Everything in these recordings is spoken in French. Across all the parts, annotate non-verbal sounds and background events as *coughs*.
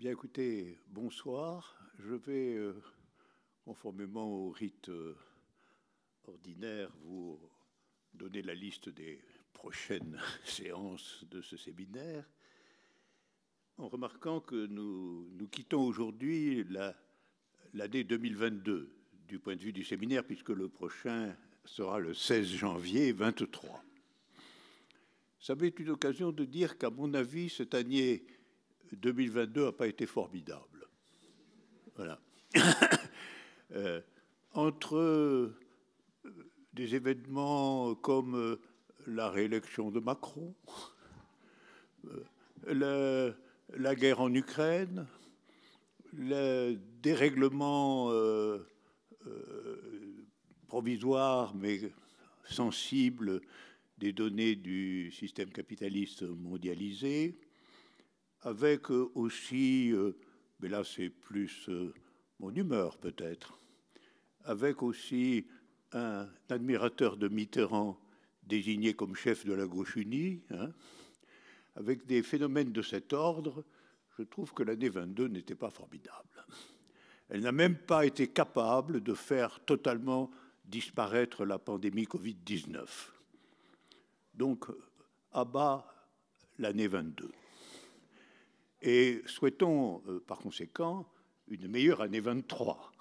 Bien écoutez, bonsoir. Je vais, euh, conformément au rite euh, ordinaire, vous donner la liste des prochaines *laughs* séances de ce séminaire, en remarquant que nous, nous quittons aujourd'hui l'année 2022 du point de vue du séminaire, puisque le prochain sera le 16 janvier 23. Ça m'est une occasion de dire qu'à mon avis, cette année 2022 n'a pas été formidable. Voilà. *coughs* Euh, entre euh, des événements comme euh, la réélection de Macron, la, guerre en Ukraine, le dérèglement provisoire mais sensible des données du système capitaliste mondialisé, avec euh, aussi, euh, mais là c'est plus euh, mon humeur peut-être, avec aussi un admirateur de Mitterrand désigné comme chef de la gauche unie, hein, avec des phénomènes de cet ordre, je trouve que l'année 22 n'était pas formidable. Elle n'a même pas été capable de faire totalement disparaître la pandémie Covid-19. Donc, à bas l'année 22. Et souhaitons euh, par conséquent une meilleure année 23.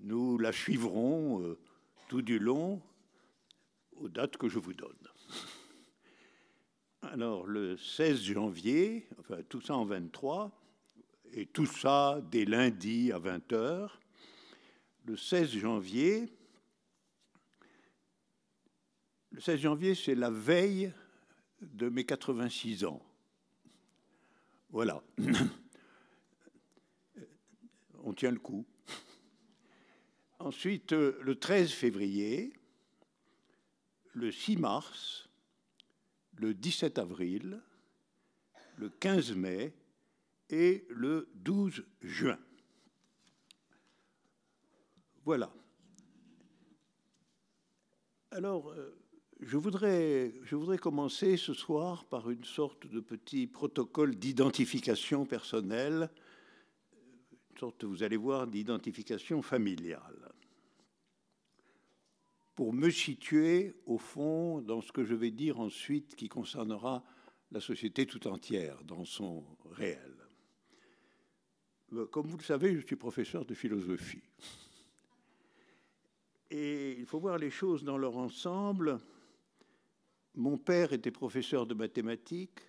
Nous la suivrons euh, tout du long aux dates que je vous donne. Alors le 16 janvier, enfin tout ça en 23, et tout ça dès lundi à 20h, le 16 janvier, le 16 janvier c'est la veille de mes 86 ans. Voilà. *coughs* On tient le coup. Ensuite, euh, le 13 février, le 6 mars, le 17 avril, le 15 mai et le 12 juin. Voilà. Alors, euh, je voudrais, commencer ce soir par une sorte de petit protocole d'identification personnelle, une sorte, vous allez voir, d'identification familiale, pour me situer, au fond, dans ce que je vais dire ensuite qui concernera la société tout entière, dans son réel. Comme vous le savez, je suis professeur de philosophie. Et il faut voir les choses dans leur ensemble. Mon père était professeur de mathématiques,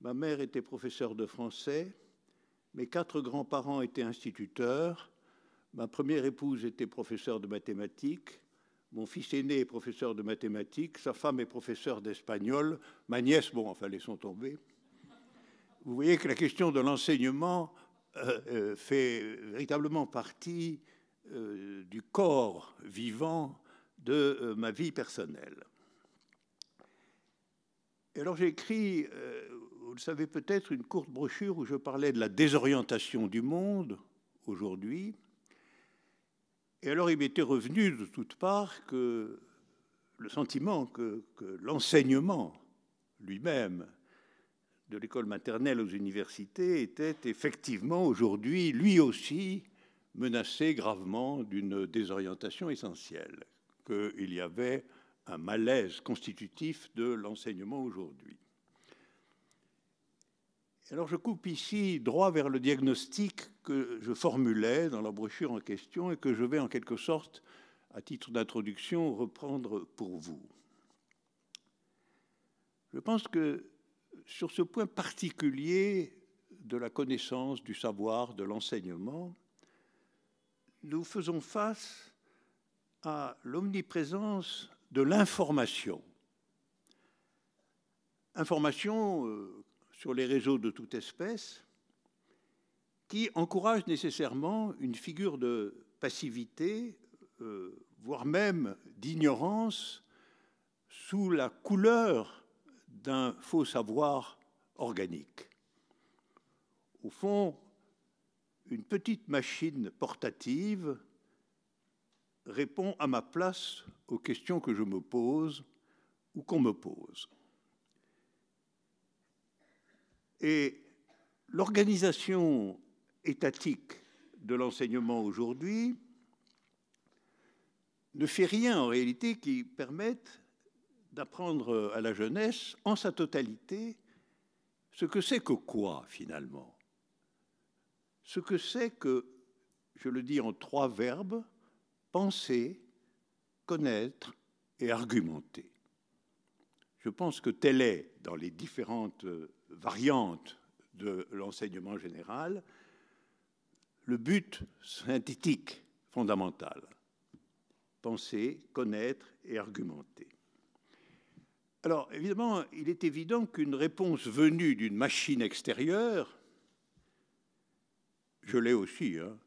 ma mère était professeure de français, mes quatre grands-parents étaient instituteurs, ma première épouse était professeure de mathématiques, mon fils aîné est professeur de mathématiques, sa femme est professeure d'espagnol, ma nièce, bon, enfin, laissons tomber. Vous voyez que la question de l'enseignement euh, euh, fait véritablement partie euh, du corps vivant de ma vie personnelle. Et alors j'ai écrit, euh, vous le savez peut-être, une courte brochure où je parlais de la désorientation du monde aujourd'hui. Et alors il m'était revenu de toutes parts que le sentiment que l'enseignement lui-même, de l'école maternelle aux universités, était effectivement aujourd'hui, lui aussi, menacé gravement d'une désorientation essentielle, qu'il y avait un malaise constitutif de l'enseignement aujourd'hui. Alors je coupe ici droit vers le diagnostic que je formulais dans la brochure en question et que je vais en quelque sorte, à titre d'introduction, reprendre pour vous. Je pense que sur ce point particulier de la connaissance, du savoir, de l'enseignement, nous faisons face à l'omniprésence de l'information. Information euh, sur les réseaux de toute espèce qui encourage nécessairement une figure de passivité, euh, voire même d'ignorance, sous la couleur d'un faux savoir organique. Au fond, une petite machine portative répond à ma place aux questions que je me pose ou qu'on me pose. Et l'organisation étatique de l'enseignement aujourd'hui ne fait rien en réalité qui permette d'apprendre à la jeunesse en sa totalité ce que c'est que quoi finalement Ce que c'est que, je le dis en trois verbes, penser, connaître et argumenter. Je pense que tel est, dans les différentes euh, variantes de l'enseignement général, le but synthétique fondamental. Penser, connaître et argumenter. Alors, évidemment, il est évident qu'une réponse venue d'une machine extérieure, je l'ai aussi, hein,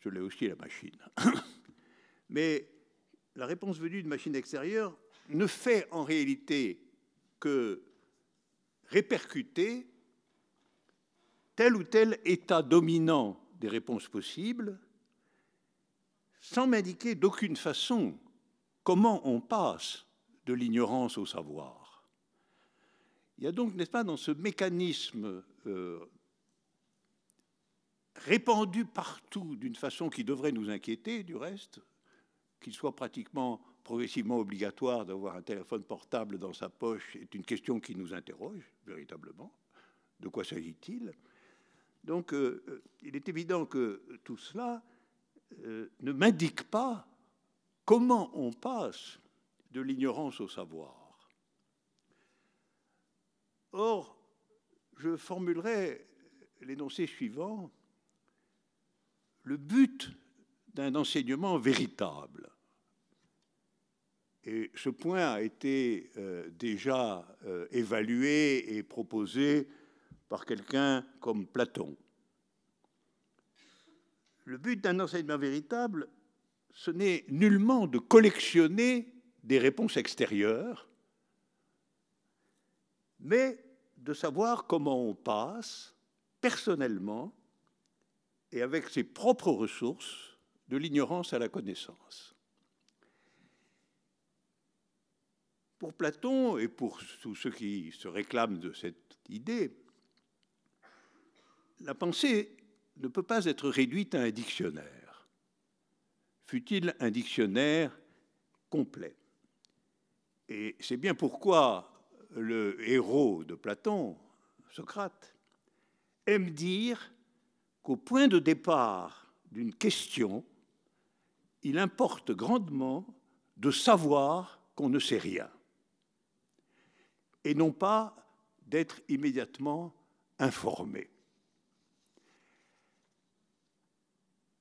je l'ai aussi la machine, *coughs* mais la réponse venue d'une machine extérieure ne fait en réalité que répercuter tel ou tel état dominant des réponses possibles sans m'indiquer d'aucune façon comment on passe de l'ignorance au savoir. Il y a donc, n'est-ce pas, dans ce mécanisme euh, répandu partout d'une façon qui devrait nous inquiéter, du reste, qu'il soit pratiquement progressivement obligatoire d'avoir un téléphone portable dans sa poche est une question qui nous interroge véritablement. De quoi s'agit-il Donc, euh, euh, il est évident que tout cela euh, ne m'indique pas comment on passe de l'ignorance au savoir. Or, je formulerai l'énoncé suivant. Le but d'un enseignement véritable et ce point a été euh, déjà euh, évalué et proposé par quelqu'un comme Platon. Le but d'un enseignement véritable, ce n'est nullement de collectionner des réponses extérieures, mais de savoir comment on passe personnellement et avec ses propres ressources de l'ignorance à la connaissance. Pour Platon et pour tous ceux qui se réclament de cette idée, la pensée ne peut pas être réduite à un dictionnaire, fut-il un dictionnaire complet. Et c'est bien pourquoi le héros de Platon, Socrate, aime dire qu'au point de départ d'une question, il importe grandement de savoir qu'on ne sait rien et non pas d'être immédiatement informé.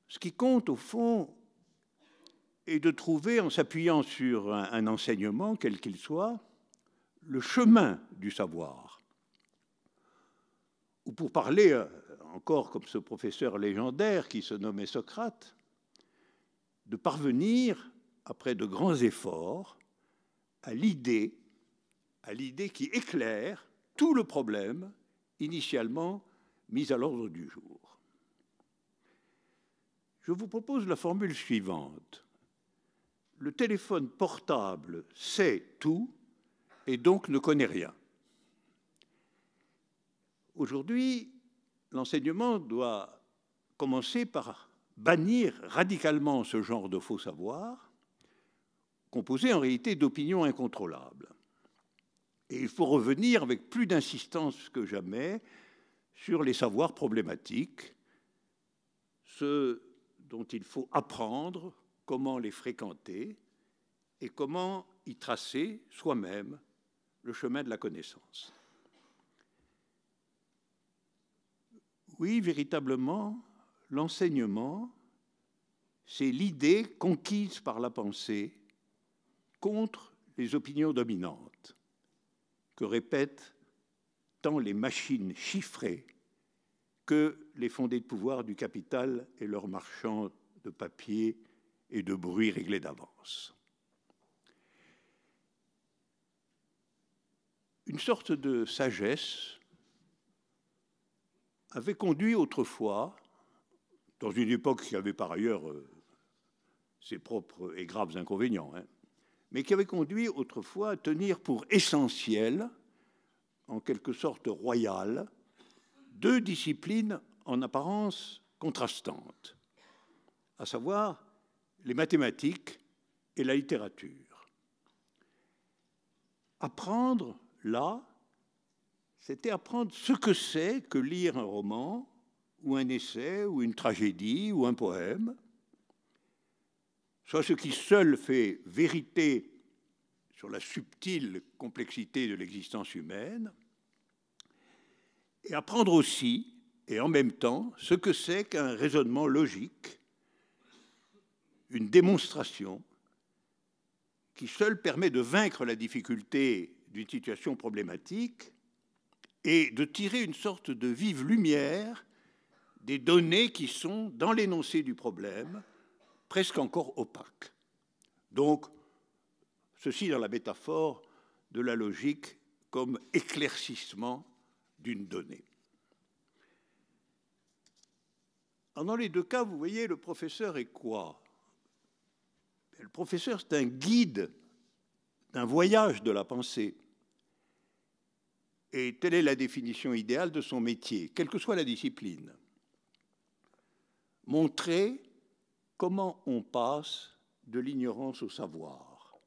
Ce qui compte au fond est de trouver, en s'appuyant sur un, enseignement, quel qu'il soit, le chemin du savoir. Ou pour parler euh, encore comme ce professeur légendaire qui se nommait Socrate, de parvenir, après de grands efforts, à l'idée à l'idée qui éclaire tout le problème initialement mis à l'ordre du jour. Je vous propose la formule suivante. Le téléphone portable sait tout et donc ne connaît rien. Aujourd'hui, l'enseignement doit commencer par bannir radicalement ce genre de faux savoir, composé en réalité d'opinions incontrôlables. Et il faut revenir avec plus d'insistance que jamais sur les savoirs problématiques, ceux dont il faut apprendre comment les fréquenter et comment y tracer soi-même le chemin de la connaissance. Oui, véritablement, l'enseignement, c'est l'idée conquise par la pensée contre les opinions dominantes que répètent tant les machines chiffrées que les fondés de pouvoir du capital et leurs marchands de papier et de bruit réglés d'avance. Une sorte de sagesse avait conduit autrefois, dans une époque qui avait par ailleurs euh, ses propres et graves inconvénients, hein, mais qui avait conduit autrefois à tenir pour essentiel, en quelque sorte royales, deux disciplines en apparence contrastantes, à savoir les mathématiques et la littérature. Apprendre, là, c'était apprendre ce que c'est que lire un roman, ou un essai, ou une tragédie, ou un poème, soit ce qui seul fait vérité sur la subtile complexité de l'existence humaine, et apprendre aussi, et en même temps, ce que c'est qu'un raisonnement logique, une démonstration qui seul permet de vaincre la difficulté d'une situation problématique et de tirer une sorte de vive lumière des données qui sont dans l'énoncé du problème presque encore opaque. Donc, ceci dans la métaphore de la logique comme éclaircissement d'une donnée. dans les deux cas, vous voyez, le professeur est quoi Le professeur, c'est un guide d'un voyage de la pensée. Et telle est la définition idéale de son métier, quelle que soit la discipline. Montrer comment on passe de l'ignorance au savoir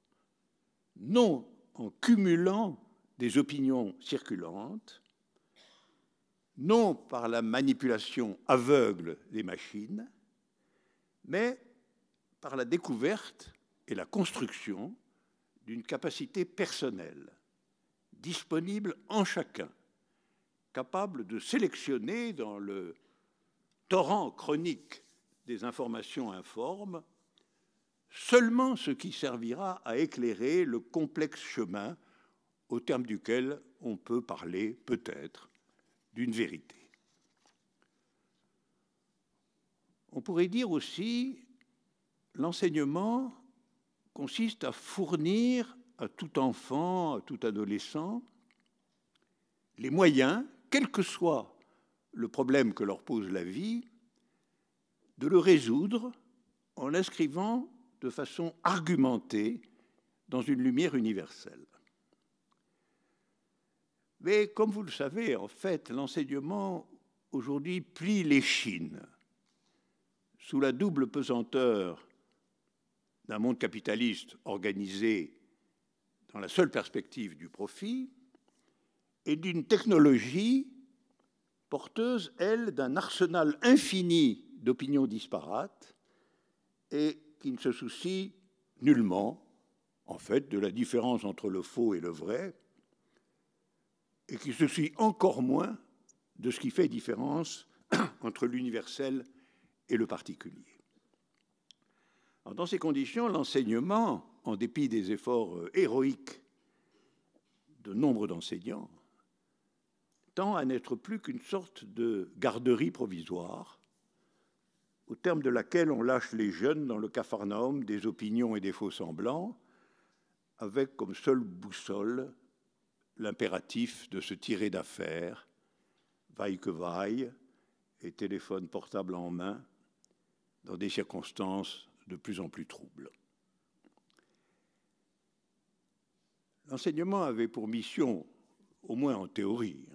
Non en cumulant des opinions circulantes, non par la manipulation aveugle des machines, mais par la découverte et la construction d'une capacité personnelle, disponible en chacun, capable de sélectionner dans le torrent chronique des informations informes, seulement ce qui servira à éclairer le complexe chemin au terme duquel on peut parler peut-être d'une vérité. On pourrait dire aussi l'enseignement consiste à fournir à tout enfant, à tout adolescent, les moyens, quel que soit le problème que leur pose la vie, de le résoudre en l'inscrivant de façon argumentée dans une lumière universelle. Mais comme vous le savez, en fait, l'enseignement aujourd'hui plie Chines sous la double pesanteur d'un monde capitaliste organisé dans la seule perspective du profit et d'une technologie porteuse, elle, d'un arsenal infini d'opinions disparates et qui ne se soucie nullement, en fait, de la différence entre le faux et le vrai, et qui se soucie encore moins de ce qui fait différence *clears throat* entre l'universel et le particulier. dans ces conditions, l'enseignement, en dépit des efforts euh, héroïques de nombre d'enseignants, tend à n'être plus qu'une sorte de garderie provisoire au terme de laquelle on lâche les jeunes dans le capharnaüm des opinions et des faux-semblants, avec comme seule boussole l'impératif de se tirer d'affaire, vaille que vaille, et téléphone portable en main, dans des circonstances de plus en plus troubles. L'enseignement avait pour mission, au moins en théorie,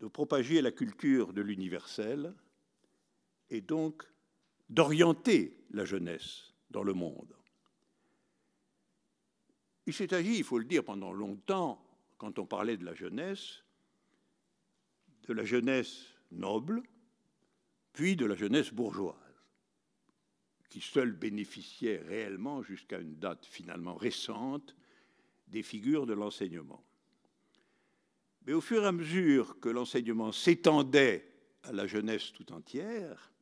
de propager la culture de l'universel, et donc d'orienter la jeunesse dans le monde. Il s'est agi, il faut le dire, pendant longtemps, quand on parlait de la jeunesse, de la jeunesse noble, puis de la jeunesse bourgeoise, qui seule bénéficiait réellement, jusqu'à une date finalement récente, des figures de l'enseignement. Mais au fur et à mesure que l'enseignement s'étendait à la jeunesse tout entière,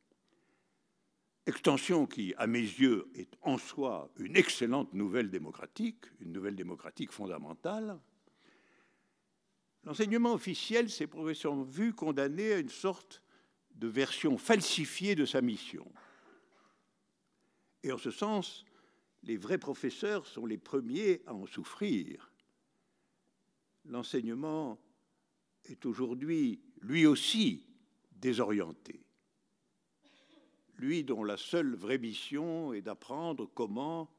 extension qui, à mes yeux, est en soi une excellente nouvelle démocratique, une nouvelle démocratique fondamentale, l'enseignement officiel s'est progressivement vu condamné à une sorte de version falsifiée de sa mission. Et en ce sens, les vrais professeurs sont les premiers à en souffrir. L'enseignement est aujourd'hui, lui aussi, désorienté lui dont la seule vraie mission est d'apprendre comment,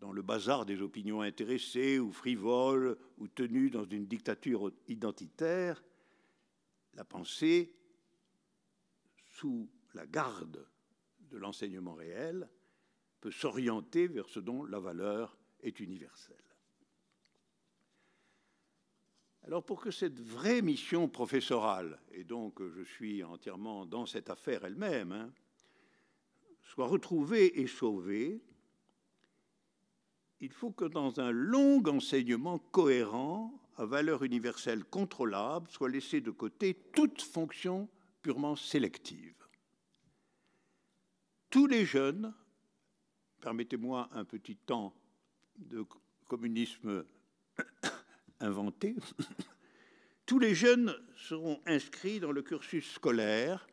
dans le bazar des opinions intéressées ou frivoles ou tenues dans une dictature identitaire, la pensée, sous la garde de l'enseignement réel, peut s'orienter vers ce dont la valeur est universelle. Alors pour que cette vraie mission professorale, et donc je suis entièrement dans cette affaire elle-même, hein, soit et sauver, il faut que dans un long enseignement cohérent, à valeur universelle contrôlable, soit laissée de côté toute fonction purement sélective. Tous les jeunes, permettez-moi un petit temps de communisme *coughs* inventé, *coughs* tous les jeunes seront inscrits dans le cursus scolaire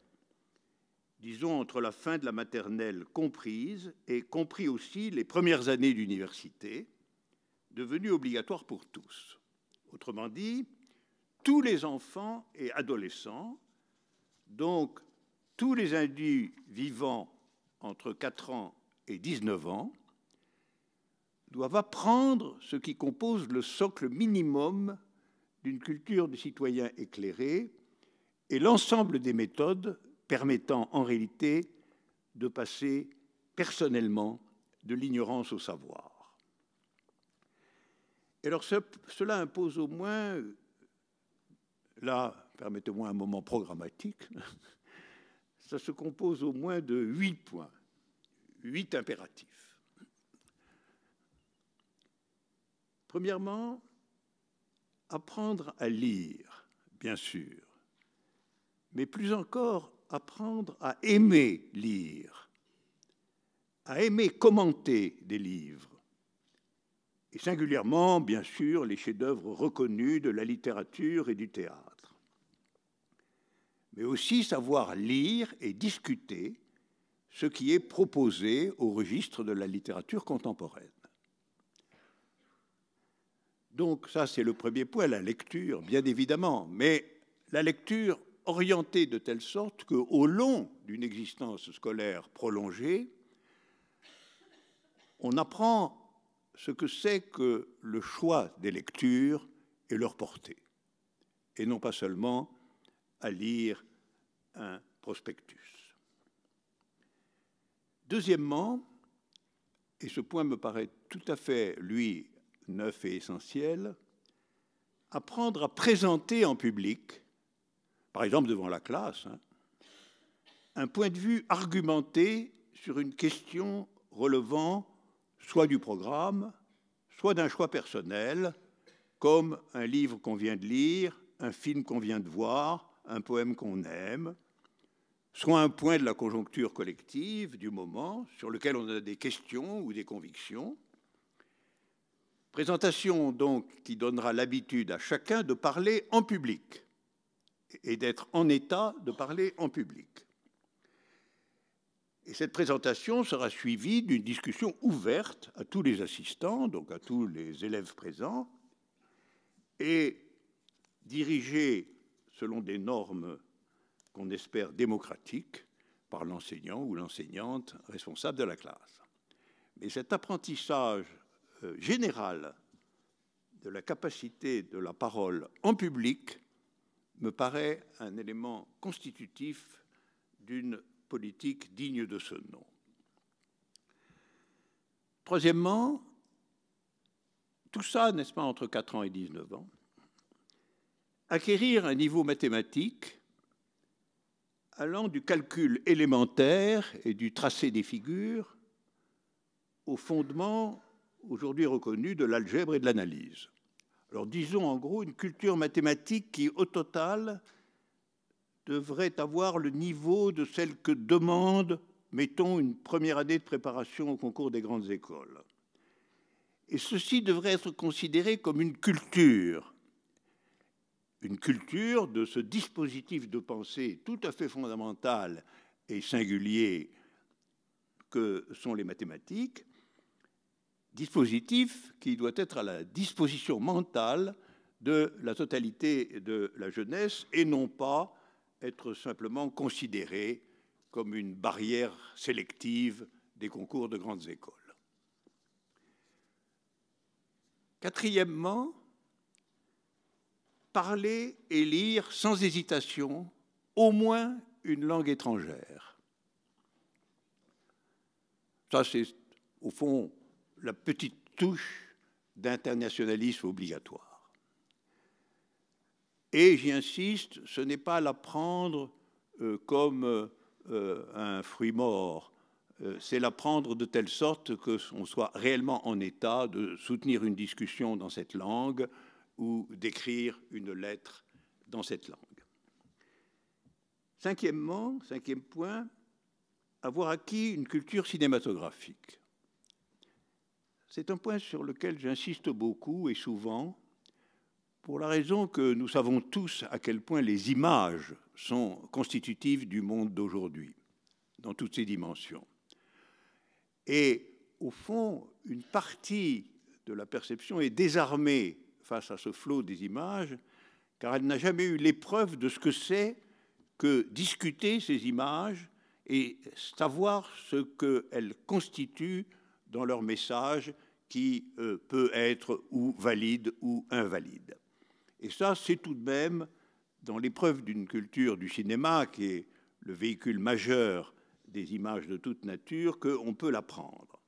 disons, entre la fin de la maternelle comprise et compris aussi les premières années d'université, devenues obligatoires pour tous. Autrement dit, tous les enfants et adolescents, donc tous les individus vivants entre 4 ans et 19 ans, doivent apprendre ce qui compose le socle minimum d'une culture de citoyen éclairé et l'ensemble des méthodes permettant en réalité de passer personnellement de l'ignorance au savoir. Et alors cela impose au moins, là, permettez-moi un moment programmatique, *laughs* ça se compose au moins de huit points, huit impératifs. Premièrement, apprendre à lire, bien sûr, mais plus encore apprendre à aimer lire, à aimer commenter des livres, et singulièrement, bien sûr, les chefs-d'œuvre reconnus de la littérature et du théâtre. Mais aussi savoir lire et discuter ce qui est proposé au registre de la littérature contemporaine. Donc ça, c'est le premier point, la lecture, bien évidemment, mais la lecture Orienté de telle sorte qu'au long d'une existence scolaire prolongée, on apprend ce que c'est que le choix des lectures et leur portée, et non pas seulement à lire un prospectus. Deuxièmement, et ce point me paraît tout à fait, lui, neuf et essentiel, apprendre à présenter en public par exemple devant la classe, hein, un point de vue argumenté sur une question relevant soit du programme, soit d'un choix personnel, comme un livre qu'on vient de lire, un film qu'on vient de voir, un poème qu'on aime, soit un point de la conjoncture collective du moment sur lequel on a des questions ou des convictions. Présentation donc qui donnera l'habitude à chacun de parler en public et d'être en état de parler en public. Et cette présentation sera suivie d'une discussion ouverte à tous les assistants, donc à tous les élèves présents, et dirigée selon des normes qu'on espère démocratiques par l'enseignant ou l'enseignante responsable de la classe. Mais cet apprentissage euh, général de la capacité de la parole en public me paraît un élément constitutif d'une politique digne de ce nom. Troisièmement, tout ça, n'est-ce pas, entre 4 ans et 19 ans, acquérir un niveau mathématique allant du calcul élémentaire et du tracé des figures au fondement aujourd'hui reconnu de l'algèbre et de l'analyse. Alors disons en gros une culture mathématique qui, au total, devrait avoir le niveau de celle que demande, mettons, une première année de préparation au concours des grandes écoles. Et ceci devrait être considéré comme une culture, une culture de ce dispositif de pensée tout à fait fondamental et singulier que sont les mathématiques, dispositif qui doit être à la disposition mentale de la totalité de la jeunesse et non pas être simplement considéré comme une barrière sélective des concours de grandes écoles. Quatrièmement, parler et lire sans hésitation au moins une langue étrangère. Ça, c'est au fond la petite touche d'internationalisme obligatoire. Et j'y insiste, ce n'est pas la prendre euh, comme euh, un fruit mort, euh, c'est la prendre de telle sorte qu'on soit réellement en état de soutenir une discussion dans cette langue ou d'écrire une lettre dans cette langue. Cinquièmement, cinquième point, avoir acquis une culture cinématographique. C'est un point sur lequel j'insiste beaucoup et souvent, pour la raison que nous savons tous à quel point les images sont constitutives du monde d'aujourd'hui, dans toutes ses dimensions. Et au fond, une partie de la perception est désarmée face à ce flot des images, car elle n'a jamais eu l'épreuve de ce que c'est que discuter ces images et savoir ce qu'elles constituent dans leur message qui euh, peut être ou valide ou invalide. Et ça, c'est tout de même dans l'épreuve d'une culture du cinéma, qui est le véhicule majeur des images de toute nature, qu'on peut l'apprendre.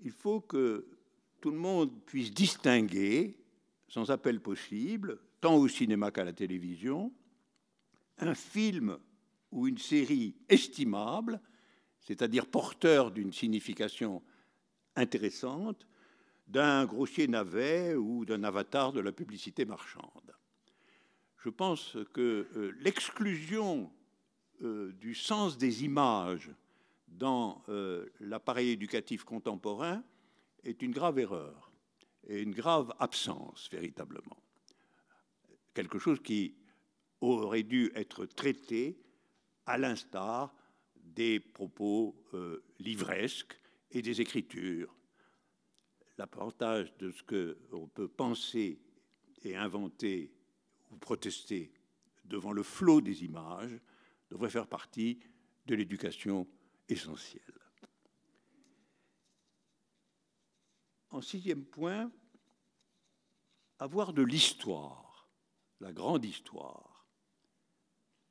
Il faut que tout le monde puisse distinguer, sans appel possible, tant au cinéma qu'à la télévision, un film ou une série estimable, c'est-à-dire porteur d'une signification intéressante d'un grossier navet ou d'un avatar de la publicité marchande. Je pense que euh, l'exclusion euh, du sens des images dans euh, l'appareil éducatif contemporain est une grave erreur et une grave absence, véritablement. Quelque chose qui aurait dû être traité à l'instar des propos livresques et des Écritures. L'apportage de ce que qu'on peut penser et inventer ou protester devant le flot des images devrait faire partie de l'éducation essentielle. En sixième point, avoir de l'histoire, la grande histoire,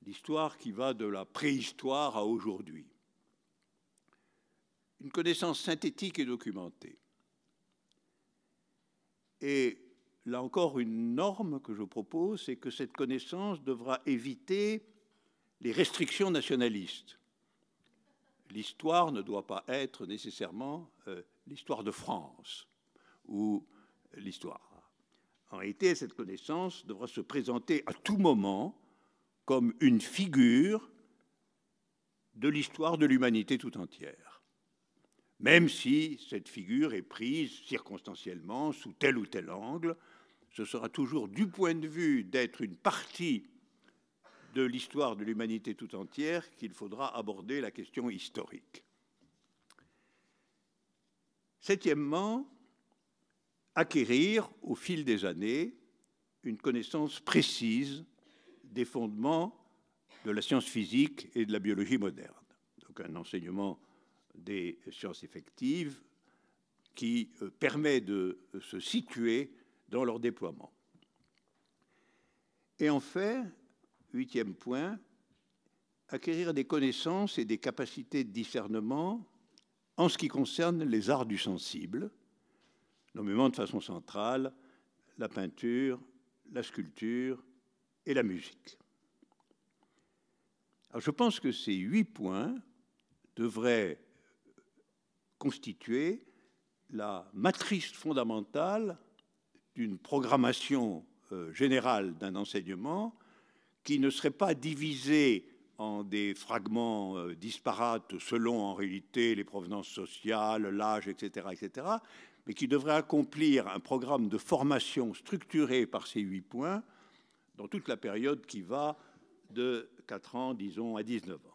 l'histoire qui va de la préhistoire à aujourd'hui une connaissance synthétique et documentée. Et là encore, une norme que je propose, c'est que cette connaissance devra éviter les restrictions nationalistes. L'histoire ne doit pas être nécessairement euh, l'histoire de France ou l'histoire. En réalité, cette connaissance devra se présenter à tout moment comme une figure de l'histoire de l'humanité tout entière même si cette figure est prise circonstanciellement sous tel ou tel angle, ce sera toujours du point de vue d'être une partie de l'histoire de l'humanité tout entière qu'il faudra aborder la question historique. Septièmement, acquérir au fil des années une connaissance précise des fondements de la science physique et de la biologie moderne. Donc un enseignement des sciences effectives qui euh, permet de euh, se situer dans leur déploiement. Et enfin, huitième point, acquérir des connaissances et des capacités de discernement en ce qui concerne les arts du sensible, nommément de façon centrale la peinture, la sculpture et la musique. Alors je pense que ces huit points devraient constituer la matrice fondamentale d'une programmation euh, générale d'un enseignement qui ne serait pas divisée en des fragments euh, disparates selon en réalité les provenances sociales, l'âge, etc., etc., mais qui devrait accomplir un programme de formation structuré par ces huit points dans toute la période qui va de 4 ans, disons, à 19 ans.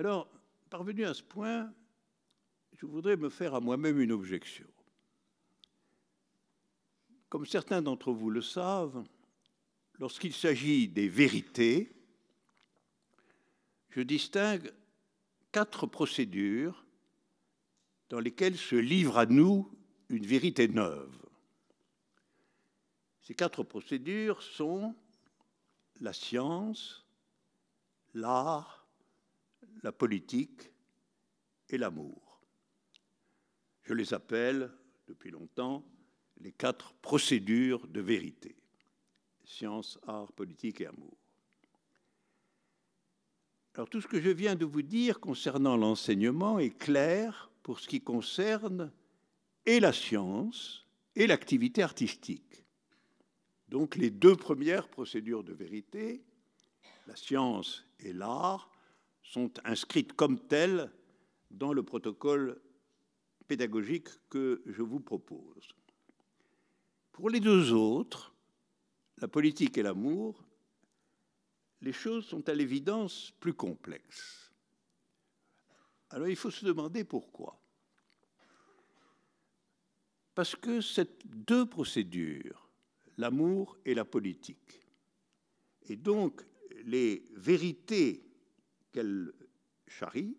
Alors, parvenu à ce point, je voudrais me faire à moi-même une objection. Comme certains d'entre vous le savent, lorsqu'il s'agit des vérités, je distingue quatre procédures dans lesquelles se livre à nous une vérité neuve. Ces quatre procédures sont la science, l'art, la politique et l'amour. Je les appelle, depuis longtemps, les quatre procédures de vérité. Science, art, politique et amour. Alors tout ce que je viens de vous dire concernant l'enseignement est clair pour ce qui concerne et la science et l'activité artistique. Donc les deux premières procédures de vérité, la science et l'art, sont inscrites comme telles dans le protocole pédagogique que je vous propose. Pour les deux autres, la politique et l'amour, les choses sont à l'évidence plus complexes. Alors il faut se demander pourquoi. Parce que ces deux procédures, l'amour et la politique, et donc les vérités qu'elle charrie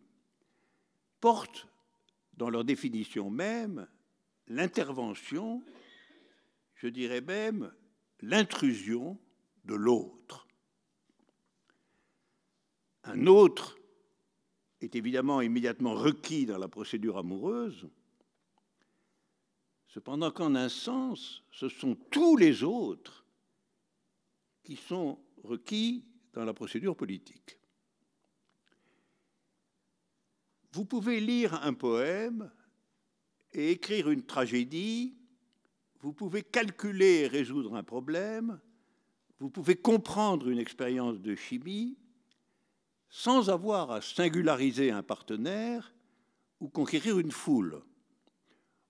portent dans leur définition même l'intervention, je dirais même l'intrusion de l'autre. Un autre est évidemment immédiatement requis dans la procédure amoureuse. Cependant qu'en un sens, ce sont tous les autres qui sont requis dans la procédure politique. Vous pouvez lire un poème et écrire une tragédie, vous pouvez calculer et résoudre un problème, vous pouvez comprendre une expérience de chimie sans avoir à singulariser un partenaire ou conquérir une foule.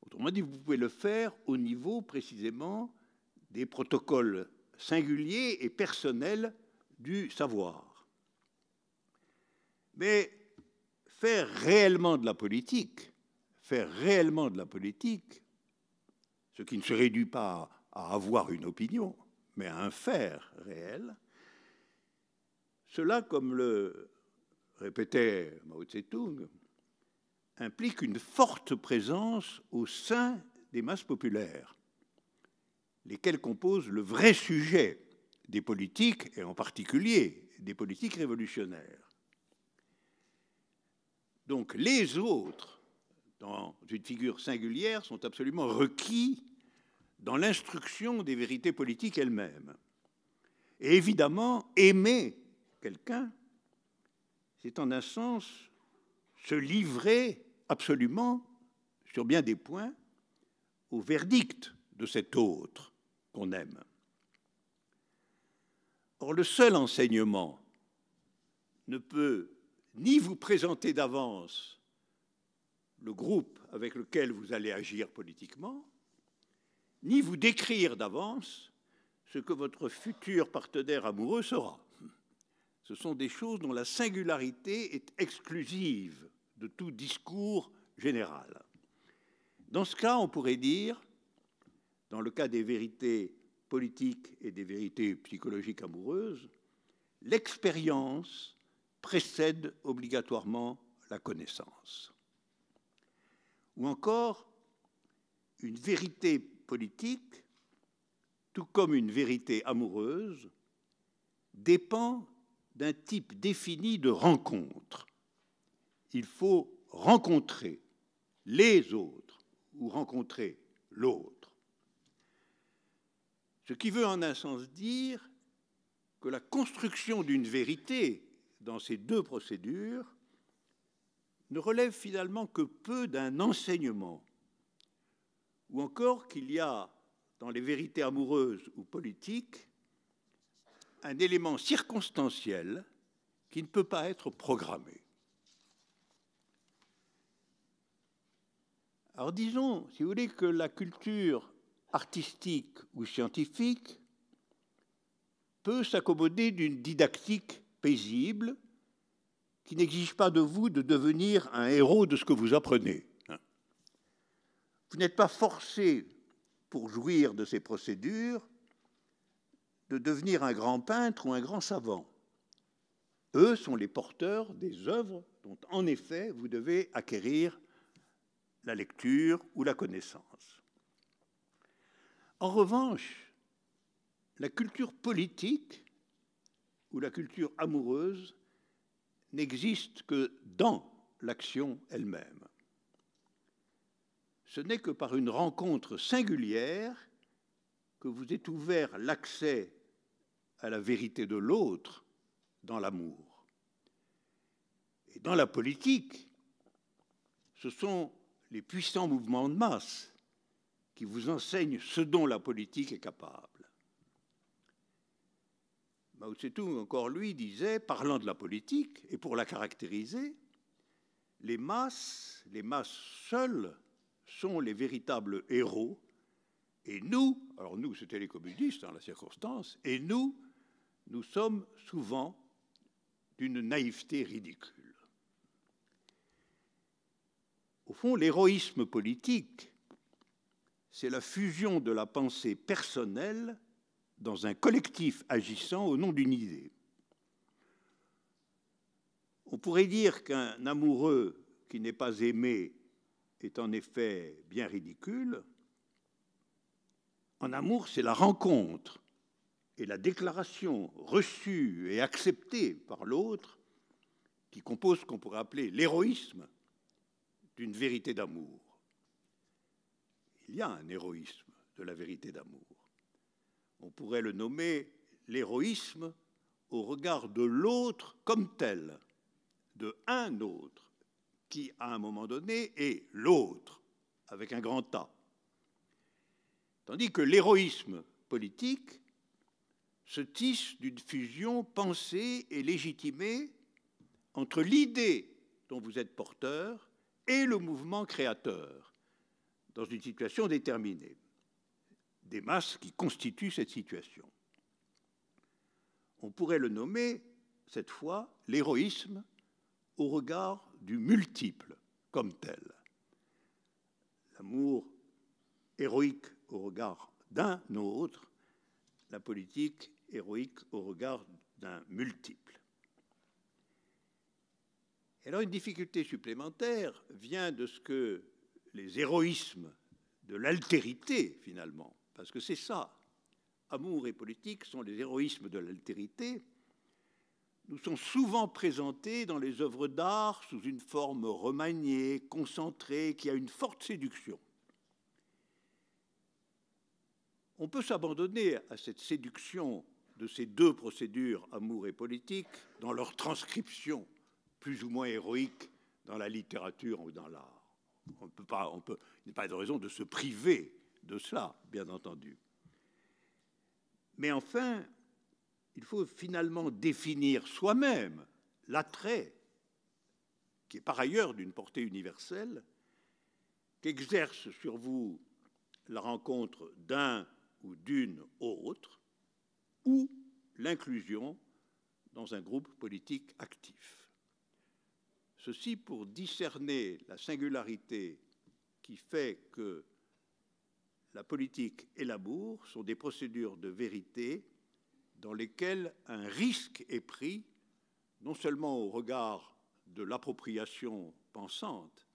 Autrement dit, vous pouvez le faire au niveau précisément des protocoles singuliers et personnels du savoir. Mais faire réellement de la politique, faire réellement de la politique, ce qui ne se réduit pas à avoir une opinion, mais à un faire réel, cela, comme le répétait Mao Tse-tung, implique une forte présence au sein des masses populaires, lesquelles composent le vrai sujet des politiques, et en particulier des politiques révolutionnaires. Donc les autres, dans une figure singulière, sont absolument requis dans l'instruction des vérités politiques elles-mêmes. Et évidemment, aimer quelqu'un, c'est en un sens se livrer absolument, sur bien des points, au verdict de cet autre qu'on aime. Or, le seul enseignement ne peut ni vous présenter d'avance le groupe avec lequel vous allez agir politiquement, ni vous décrire d'avance ce que votre futur partenaire amoureux sera. Ce sont des choses dont la singularité est exclusive de tout discours général. Dans ce cas, on pourrait dire, dans le cas des vérités politiques et des vérités psychologiques amoureuses, l'expérience précède obligatoirement la connaissance. Ou encore, une vérité politique, tout comme une vérité amoureuse, dépend d'un type défini de rencontre. Il faut rencontrer les autres ou rencontrer l'autre. Ce qui veut en un sens dire que la construction d'une vérité dans ces deux procédures ne relève finalement que peu d'un enseignement, ou encore qu'il y a dans les vérités amoureuses ou politiques un élément circonstanciel qui ne peut pas être programmé. Alors disons, si vous voulez, que la culture artistique ou scientifique peut s'accommoder d'une didactique paisible, qui n'exige pas de vous de devenir un héros de ce que vous apprenez. Vous n'êtes pas forcé, pour jouir de ces procédures, de devenir un grand peintre ou un grand savant. Eux sont les porteurs des œuvres dont, en effet, vous devez acquérir la lecture ou la connaissance. En revanche, la culture politique où la culture amoureuse n'existe que dans l'action elle-même. Ce n'est que par une rencontre singulière que vous est ouvert l'accès à la vérité de l'autre dans l'amour. Et dans la politique, ce sont les puissants mouvements de masse qui vous enseignent ce dont la politique est capable. Mao Tse-tung, encore lui, disait, parlant de la politique, et pour la caractériser, les masses, les masses seules sont les véritables héros, et nous, alors nous, c'était les communistes dans hein, la circonstance, et nous, nous sommes souvent d'une naïveté ridicule. Au fond, l'héroïsme politique, c'est la fusion de la pensée personnelle dans un collectif agissant au nom d'une idée. On pourrait dire qu'un amoureux qui n'est pas aimé est en effet bien ridicule. En amour, c'est la rencontre et la déclaration reçue et acceptée par l'autre qui compose ce qu'on pourrait appeler l'héroïsme d'une vérité d'amour. Il y a un héroïsme de la vérité d'amour on pourrait le nommer l'héroïsme au regard de l'autre comme tel, de un autre, qui à un moment donné est l'autre, avec un grand A. Tandis que l'héroïsme politique se tisse d'une fusion pensée et légitimée entre l'idée dont vous êtes porteur et le mouvement créateur, dans une situation déterminée des masses qui constituent cette situation. On pourrait le nommer, cette fois, l'héroïsme au regard du multiple comme tel. L'amour héroïque au regard d'un autre, la politique héroïque au regard d'un multiple. Et alors une difficulté supplémentaire vient de ce que les héroïsmes de l'altérité, finalement, parce que c'est ça. Amour et politique sont les héroïsmes de l'altérité. Nous sont souvent présentés dans les œuvres d'art sous une forme remaniée, concentrée, qui a une forte séduction. On peut s'abandonner à cette séduction de ces deux procédures, amour et politique, dans leur transcription plus ou moins héroïque dans la littérature ou dans l'art. On peut pas, il n'y a pas de raison de se priver de cela, bien entendu. Mais enfin, il faut finalement définir soi-même l'attrait, qui est par ailleurs d'une portée universelle, qu'exerce sur vous la rencontre d'un ou d'une autre, ou l'inclusion dans un groupe politique actif. Ceci pour discerner la singularité qui fait que la politique et l'amour sont des procédures de vérité dans lesquelles un risque est pris, non seulement au regard de l'appropriation pensante,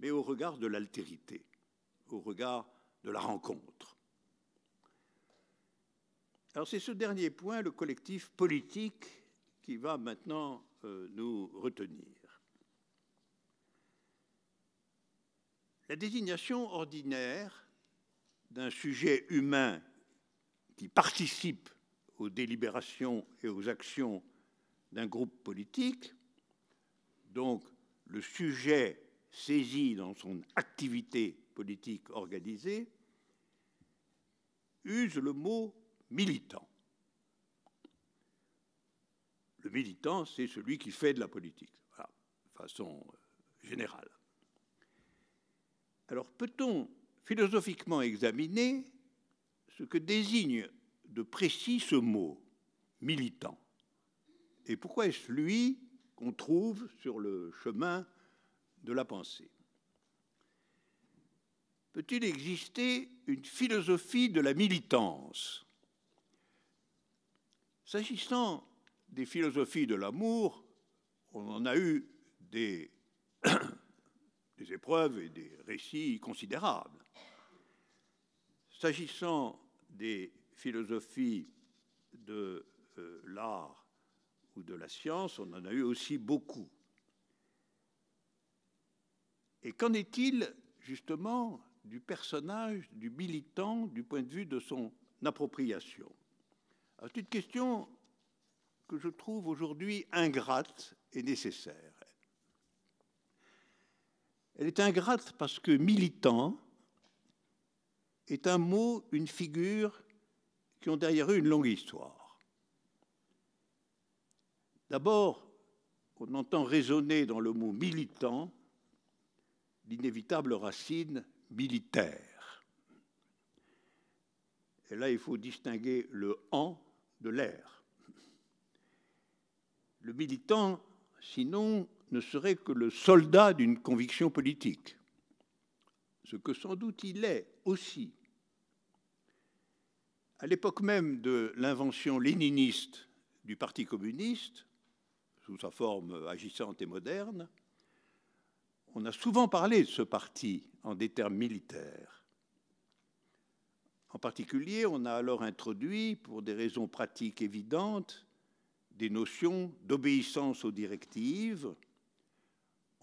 mais au regard de l'altérité, au regard de la rencontre. Alors c'est ce dernier point, le collectif politique, qui va maintenant euh, nous retenir. La désignation ordinaire d'un sujet humain qui participe aux délibérations et aux actions d'un groupe politique, donc le sujet saisi dans son activité politique organisée, use le mot militant. Le militant, c'est celui qui fait de la politique, de façon euh, générale. Alors peut-on philosophiquement examiné, ce que désigne de précis ce mot, militant. Et pourquoi est-ce lui qu'on trouve sur le chemin de la pensée Peut-il exister une philosophie de la militance S'agissant des philosophies de l'amour, on en a eu des, *coughs* des épreuves et des récits considérables. S'agissant des philosophies de euh, l'art ou de la science, on en a eu aussi beaucoup. Et qu'en est-il justement du personnage, du militant, du point de vue de son appropriation C'est une question que je trouve aujourd'hui ingrate et nécessaire. Elle est ingrate parce que militant, est un mot, une figure qui ont derrière eux une longue histoire. D'abord, on entend résonner dans le mot militant l'inévitable racine militaire. Et là, il faut distinguer le en de l'air. Le militant, sinon, ne serait que le soldat d'une conviction politique, ce que sans doute il est aussi. À l'époque même de l'invention léniniste du Parti communiste, sous sa forme agissante et moderne, on a souvent parlé de ce parti en des termes militaires. En particulier, on a alors introduit, pour des raisons pratiques évidentes, des notions d'obéissance aux directives.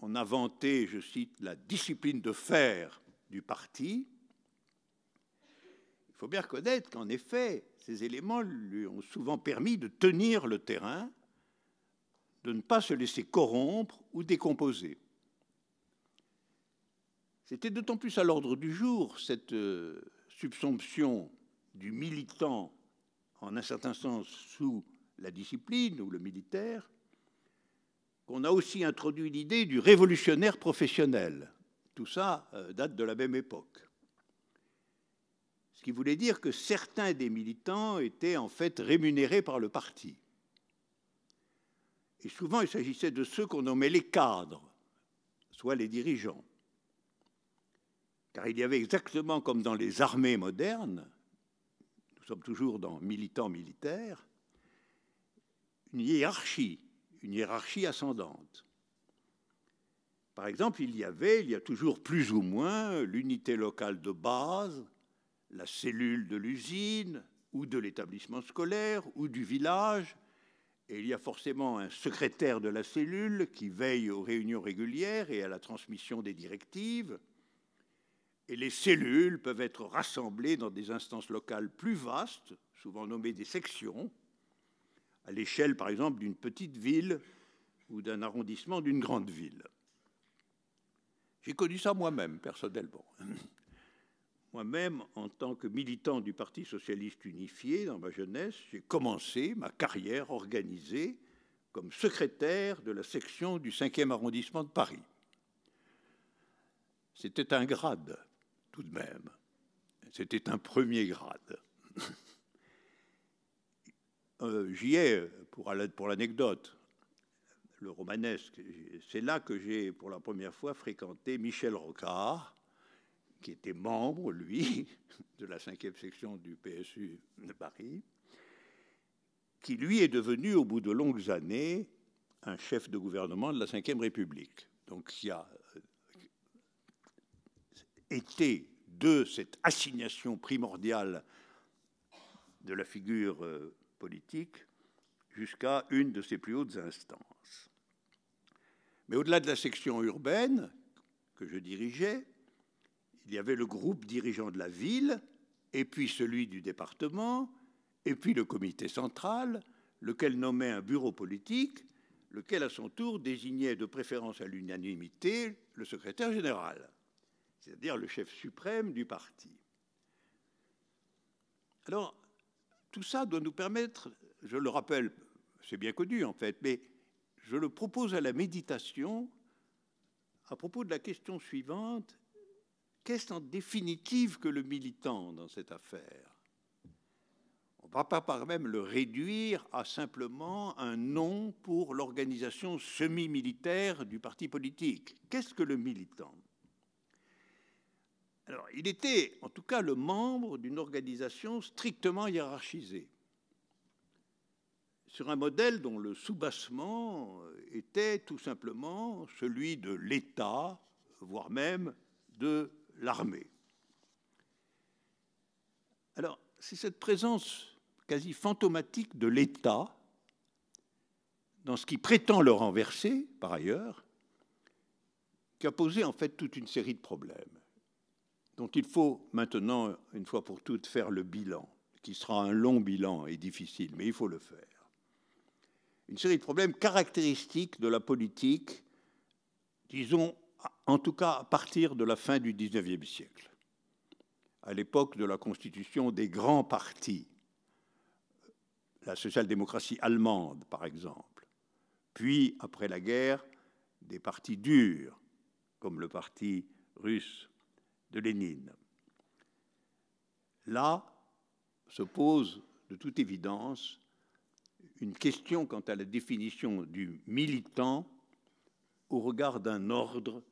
On a vanté, je cite, la discipline de fer du parti, il faut bien reconnaître qu'en effet, ces éléments lui ont souvent permis de tenir le terrain, de ne pas se laisser corrompre ou décomposer. C'était d'autant plus à l'ordre du jour cette euh, subsomption du militant, en un certain sens, sous la discipline ou le militaire, qu'on a aussi introduit l'idée du révolutionnaire professionnel. Tout ça euh, date de la même époque. Ce qui voulait dire que certains des militants étaient en fait rémunérés par le parti. Et souvent, il s'agissait de ceux qu'on nommait les cadres, soit les dirigeants. Car il y avait exactement comme dans les armées modernes, nous sommes toujours dans militants militaires, une hiérarchie, une hiérarchie ascendante. Par exemple, il y avait, il y a toujours plus ou moins, l'unité locale de base, la cellule de l'usine ou de l'établissement scolaire ou du village, et il y a forcément un secrétaire de la cellule qui veille aux réunions régulières et à la transmission des directives. Et les cellules peuvent être rassemblées dans des instances locales plus vastes, souvent nommées des sections, à l'échelle par exemple d'une petite ville ou d'un arrondissement d'une grande ville. J'ai connu ça moi-même personnellement. Moi-même, en tant que militant du Parti socialiste unifié dans ma jeunesse, j'ai commencé ma carrière organisée comme secrétaire de la section du 5e arrondissement de Paris. C'était un grade, tout de même. C'était un premier grade. *laughs* Euh, j'y ai, pour l'anecdote, le romanesque, c'est là que j'ai pour la première fois fréquenté Michel Rocard, qui était membre, lui, de la cinquième section du PSU de Paris, qui lui est devenu, au bout de longues années, un chef de gouvernement de la Ve République. Donc qui a euh, été de cette assignation primordiale de la figure euh, politique jusqu'à une de ses plus hautes instances. Mais au-delà de la section urbaine que je dirigeais, il y avait le groupe dirigeant de la ville, et puis celui du département, et puis le comité central, lequel nommait un bureau politique, lequel à son tour désignait de préférence à l'unanimité le secrétaire général, c'est-à-dire le chef suprême du parti. Alors, tout ça doit nous permettre, je le rappelle, c'est bien connu en fait, mais je le propose à la méditation à propos de la question suivante qu'est-ce en définitive que le militant dans cette affaire On ne va pas par même le réduire à simplement un nom pour l'organisation semi-militaire du parti politique. Qu'est-ce que le militant alors, il était en tout cas le membre d'une organisation strictement hiérarchisée, sur un modèle dont le soubassement était tout simplement celui de l'État, voire même de l'armée. Alors, c'est cette présence quasi fantomatique de l'État dans ce qui prétend le renverser, par ailleurs, qui a posé en fait toute une série de problèmes dont il faut maintenant, une fois pour toutes, faire le bilan, qui sera un long bilan et difficile, mais il faut le faire. Une série de problèmes caractéristiques de la politique, disons, en tout cas à partir de la fin du XIXe siècle, à l'époque de la constitution des grands partis, la social-démocratie allemande par exemple, puis après la guerre, des partis durs, comme le parti russe de Lénine. Là se pose de toute évidence une question quant à la définition du militant au regard d'un ordre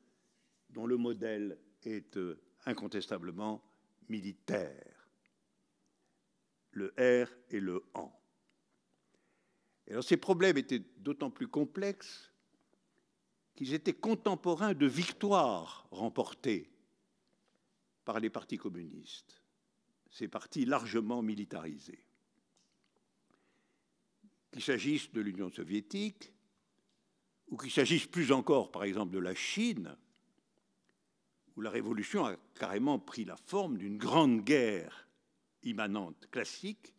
dont le modèle est euh, incontestablement militaire. Le R et le AN. alors ces problèmes étaient d'autant plus complexes qu'ils étaient contemporains de victoires remportées par les partis communistes, ces partis largement militarisés. Qu'il s'agisse de l'Union soviétique, ou qu'il s'agisse plus encore, par exemple, de la Chine, où la révolution a carrément pris la forme d'une grande guerre immanente classique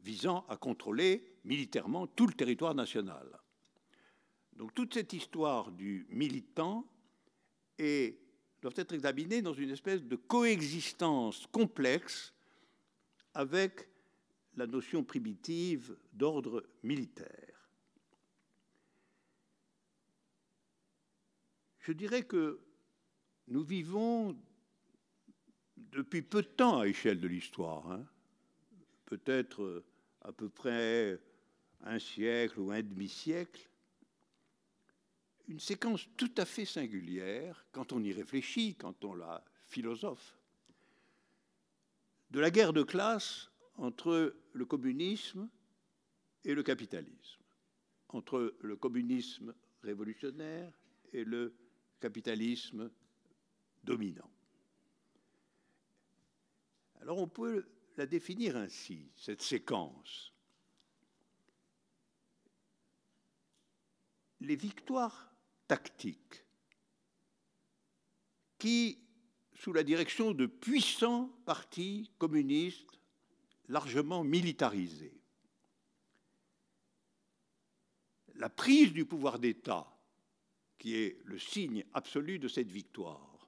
visant à contrôler militairement tout le territoire national. Donc toute cette histoire du militant doit être examinée dans une espèce de coexistence complexe avec la notion primitive d'ordre militaire. je dirais que nous vivons depuis peu de temps à l'échelle de l'histoire, hein. peut-être euh, à peu près un siècle ou un demi-siècle, une séquence tout à fait singulière, quand on y réfléchit, quand on la philosophe, de la guerre de classe entre le communisme et le capitalisme, entre le communisme révolutionnaire et le capitalisme dominant. Alors on peut la définir ainsi, cette séquence. Les victoires tactiques qui, sous la direction de puissants partis communistes largement militarisés, la prise du pouvoir d'État qui est le signe absolu de cette victoire,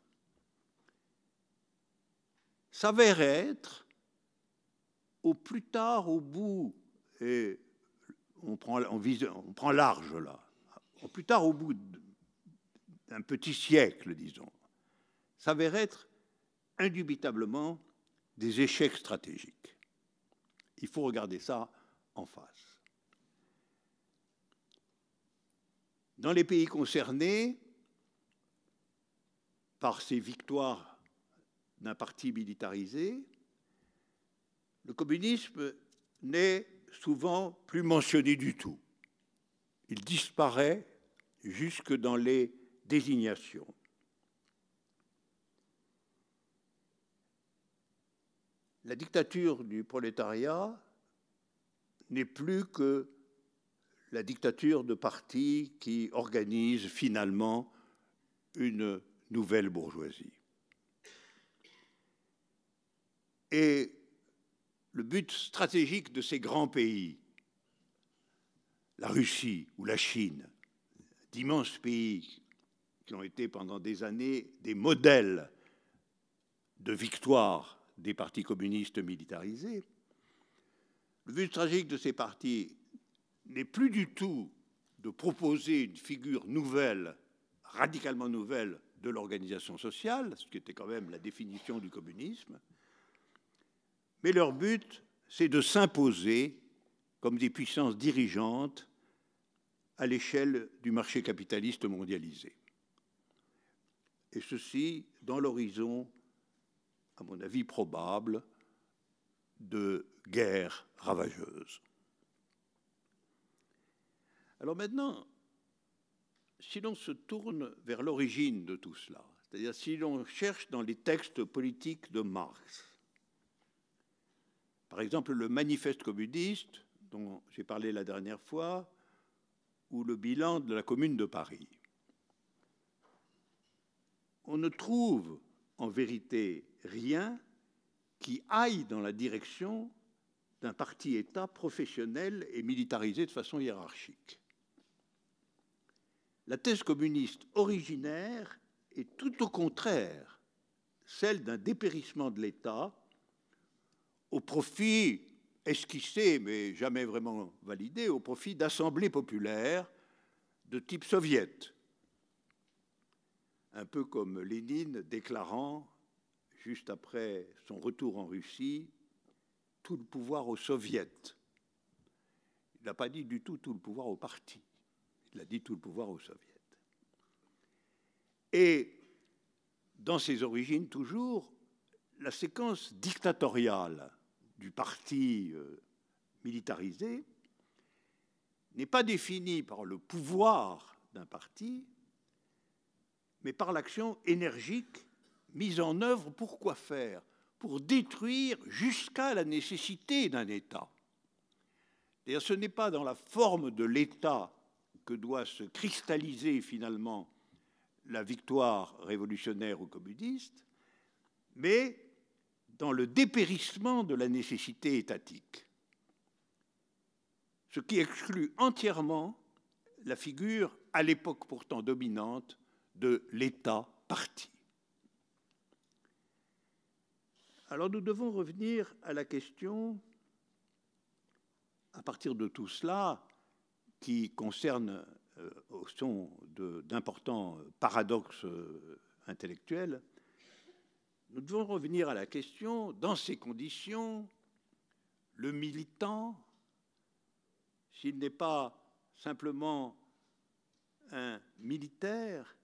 s'avère être, au plus tard, au bout, et on prend, on, on prend large là, au plus tard, au bout d'un petit siècle, disons, s'avère être indubitablement des échecs stratégiques. Il faut regarder ça en face. Dans les pays concernés, par ces victoires d'un parti militarisé, le communisme n'est souvent plus mentionné du tout. Il disparaît jusque dans les désignations. La dictature du prolétariat n'est plus que la dictature de partis qui organise finalement une nouvelle bourgeoisie. Et le but stratégique de ces grands pays, la Russie ou la Chine, d'immenses pays qui ont été pendant des années des modèles de victoire des partis communistes militarisés, le but stratégique de ces partis n'est plus du tout de proposer une figure nouvelle, radicalement nouvelle, de l'organisation sociale, ce qui était quand même la définition du communisme, mais leur but, c'est de s'imposer comme des puissances dirigeantes à l'échelle du marché capitaliste mondialisé. Et ceci dans l'horizon, à mon avis probable, de guerres ravageuses. Alors maintenant, si l'on se tourne vers l'origine de tout cela, c'est-à-dire si l'on cherche dans les textes politiques de Marx, par exemple le manifeste communiste dont j'ai parlé la dernière fois, ou le bilan de la commune de Paris, on ne trouve en vérité rien qui aille dans la direction d'un parti-État professionnel et militarisé de façon hiérarchique. La thèse communiste originaire est tout au contraire celle d'un dépérissement de l'État au profit esquissé, mais jamais vraiment validé, au profit d'assemblées populaires de type soviète. Un peu comme Lénine déclarant, juste après son retour en Russie, tout le pouvoir aux soviets. Il n'a pas dit du tout tout le pouvoir au parti. Il a dit tout le pouvoir aux soviets. Et dans ses origines, toujours, la séquence dictatoriale du parti euh, militarisé n'est pas définie par le pouvoir d'un parti, mais par l'action énergique mise en œuvre pour quoi faire Pour détruire jusqu'à la nécessité d'un État. D'ailleurs, ce n'est pas dans la forme de l'État que doit se cristalliser finalement la victoire révolutionnaire ou communiste, mais dans le dépérissement de la nécessité étatique, ce qui exclut entièrement la figure, à l'époque pourtant dominante, de l'État parti. Alors nous devons revenir à la question, à partir de tout cela, qui concerne, euh, au son d'importants paradoxes euh, intellectuels, nous devons revenir à la question, dans ces conditions, le militant, s'il n'est pas simplement un militaire,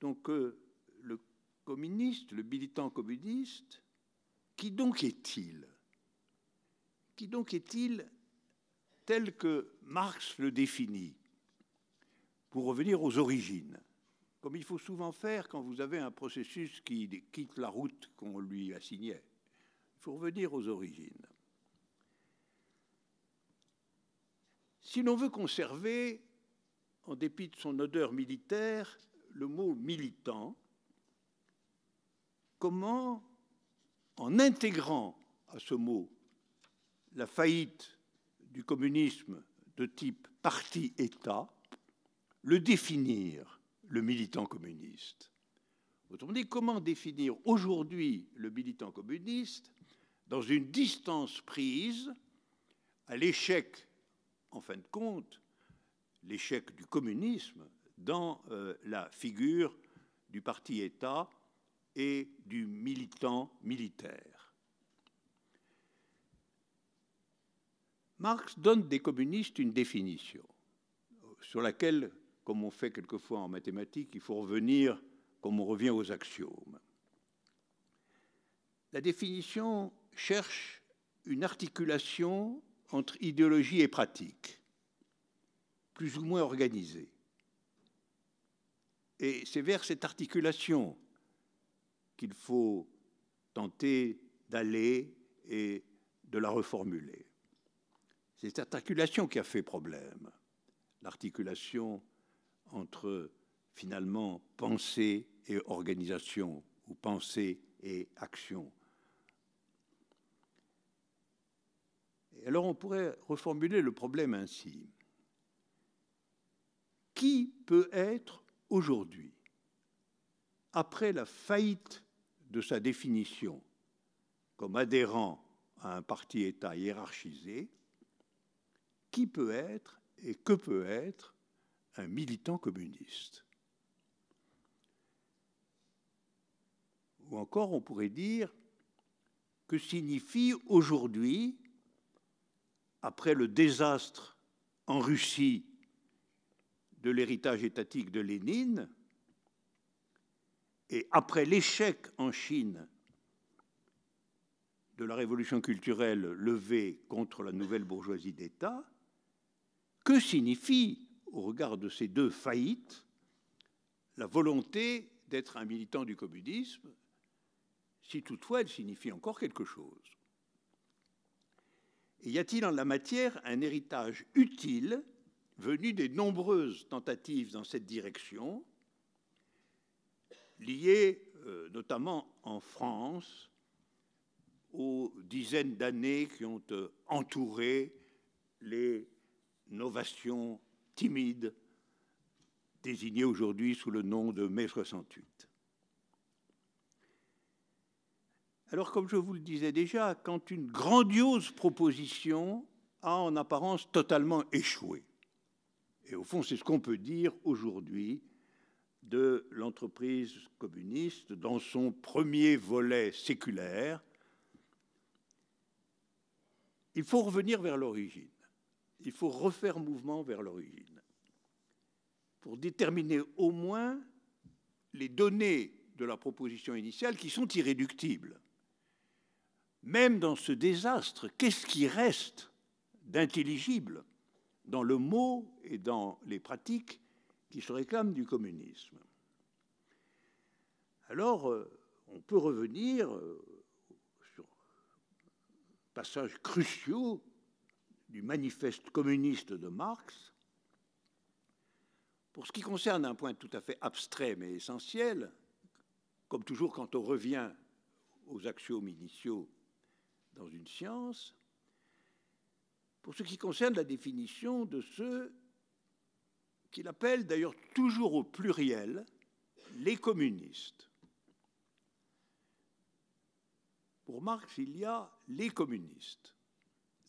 donc euh, le communiste, le militant communiste, qui donc est-il Qui donc est-il tel que Marx le définit, pour revenir aux origines, comme il faut souvent faire quand vous avez un processus qui quitte la route qu'on lui assignait, il faut revenir aux origines. Si l'on veut conserver, en dépit de son odeur militaire, le mot militant, comment, en intégrant à ce mot la faillite du communisme de type parti-État, le définir, le militant communiste. Autrement dit, comment définir aujourd'hui le militant communiste dans une distance prise à l'échec, en fin de compte, l'échec du communisme dans euh, la figure du parti-État et du militant militaire Marx donne des communistes une définition sur laquelle, comme on fait quelquefois en mathématiques, il faut revenir comme on revient aux axiomes. La définition cherche une articulation entre idéologie et pratique, plus ou moins organisée. Et c'est vers cette articulation qu'il faut tenter d'aller et de la reformuler. C'est cette articulation qui a fait problème. L'articulation entre, finalement, pensée et organisation, ou pensée et action. Et alors on pourrait reformuler le problème ainsi. Qui peut être aujourd'hui, après la faillite de sa définition comme adhérent à un parti-État hiérarchisé, qui peut être et que peut être un militant communiste. Ou encore, on pourrait dire, que signifie aujourd'hui, après le désastre en Russie de l'héritage étatique de Lénine, et après l'échec en Chine de la révolution culturelle levée contre la nouvelle bourgeoisie d'État, que signifie, au regard de ces deux faillites, la volonté d'être un militant du communisme, si toutefois elle signifie encore quelque chose Y a-t-il en la matière un héritage utile venu des nombreuses tentatives dans cette direction, liées euh, notamment en France aux dizaines d'années qui ont euh, entouré les Novation, timide, désignée aujourd'hui sous le nom de mai 68. Alors, comme je vous le disais déjà, quand une grandiose proposition a en apparence totalement échoué, et au fond, c'est ce qu'on peut dire aujourd'hui de l'entreprise communiste dans son premier volet séculaire, il faut revenir vers l'origine il faut refaire mouvement vers l'origine pour déterminer au moins les données de la proposition initiale qui sont irréductibles. Même dans ce désastre, qu'est-ce qui reste d'intelligible dans le mot et dans les pratiques qui se réclament du communisme Alors, euh, on peut revenir euh, sur passages cruciaux du manifeste communiste de Marx, pour ce qui concerne un point tout à fait abstrait mais essentiel, comme toujours quand on revient aux axiomes initiaux dans une science, pour ce qui concerne la définition de ceux qu'il appelle d'ailleurs toujours au pluriel les communistes. Pour Marx, il y a les communistes.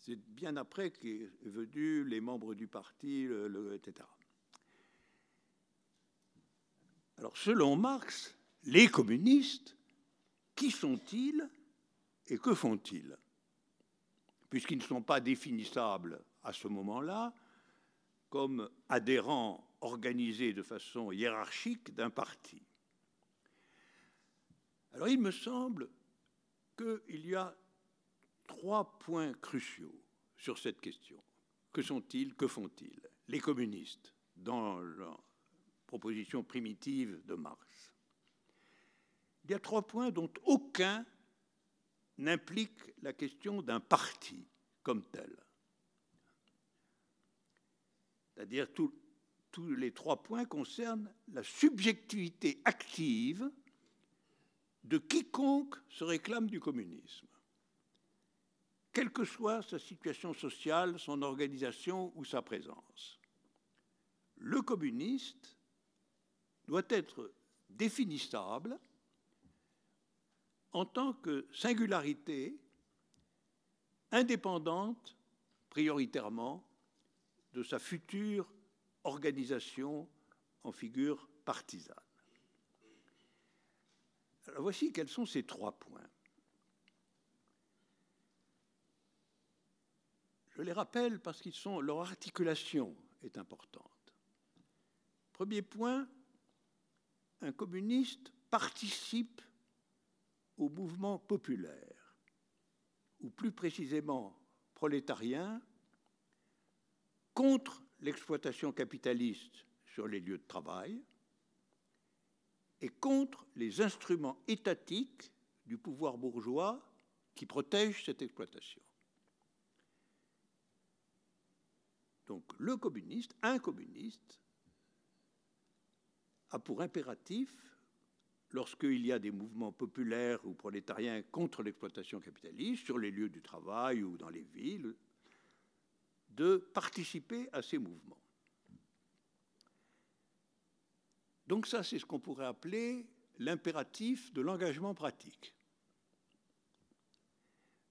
C'est bien après qu'est venu les membres du parti, etc. Alors, selon Marx, les communistes, qui sont-ils et que font-ils Puisqu'ils ne sont pas définissables à ce moment-là comme adhérents organisés de façon hiérarchique d'un parti. Alors, il me semble qu'il y a trois points cruciaux sur cette question. Que sont-ils Que font-ils Les communistes, dans leur proposition primitive de Marx. Il y a trois points dont aucun n'implique la question d'un parti comme tel. C'est-à-dire tous les trois points concernent la subjectivité active de quiconque se réclame du communisme quelle que soit sa situation sociale, son organisation ou sa présence. Le communiste doit être définissable en tant que singularité indépendante prioritairement de sa future organisation en figure partisane. voici quels sont ces trois points. Je les rappelle parce qu'ils sont leur articulation est importante. Premier point, un communiste participe au mouvement populaire, ou plus précisément prolétarien, contre l'exploitation capitaliste sur les lieux de travail et contre les instruments étatiques du pouvoir bourgeois qui protègent cette exploitation. Donc le communiste, un communiste, a pour impératif, lorsqu'il y a des mouvements populaires ou prolétariens contre l'exploitation capitaliste, sur les lieux du travail ou dans les villes, de participer à ces mouvements. Donc ça, c'est ce qu'on pourrait appeler l'impératif de l'engagement pratique.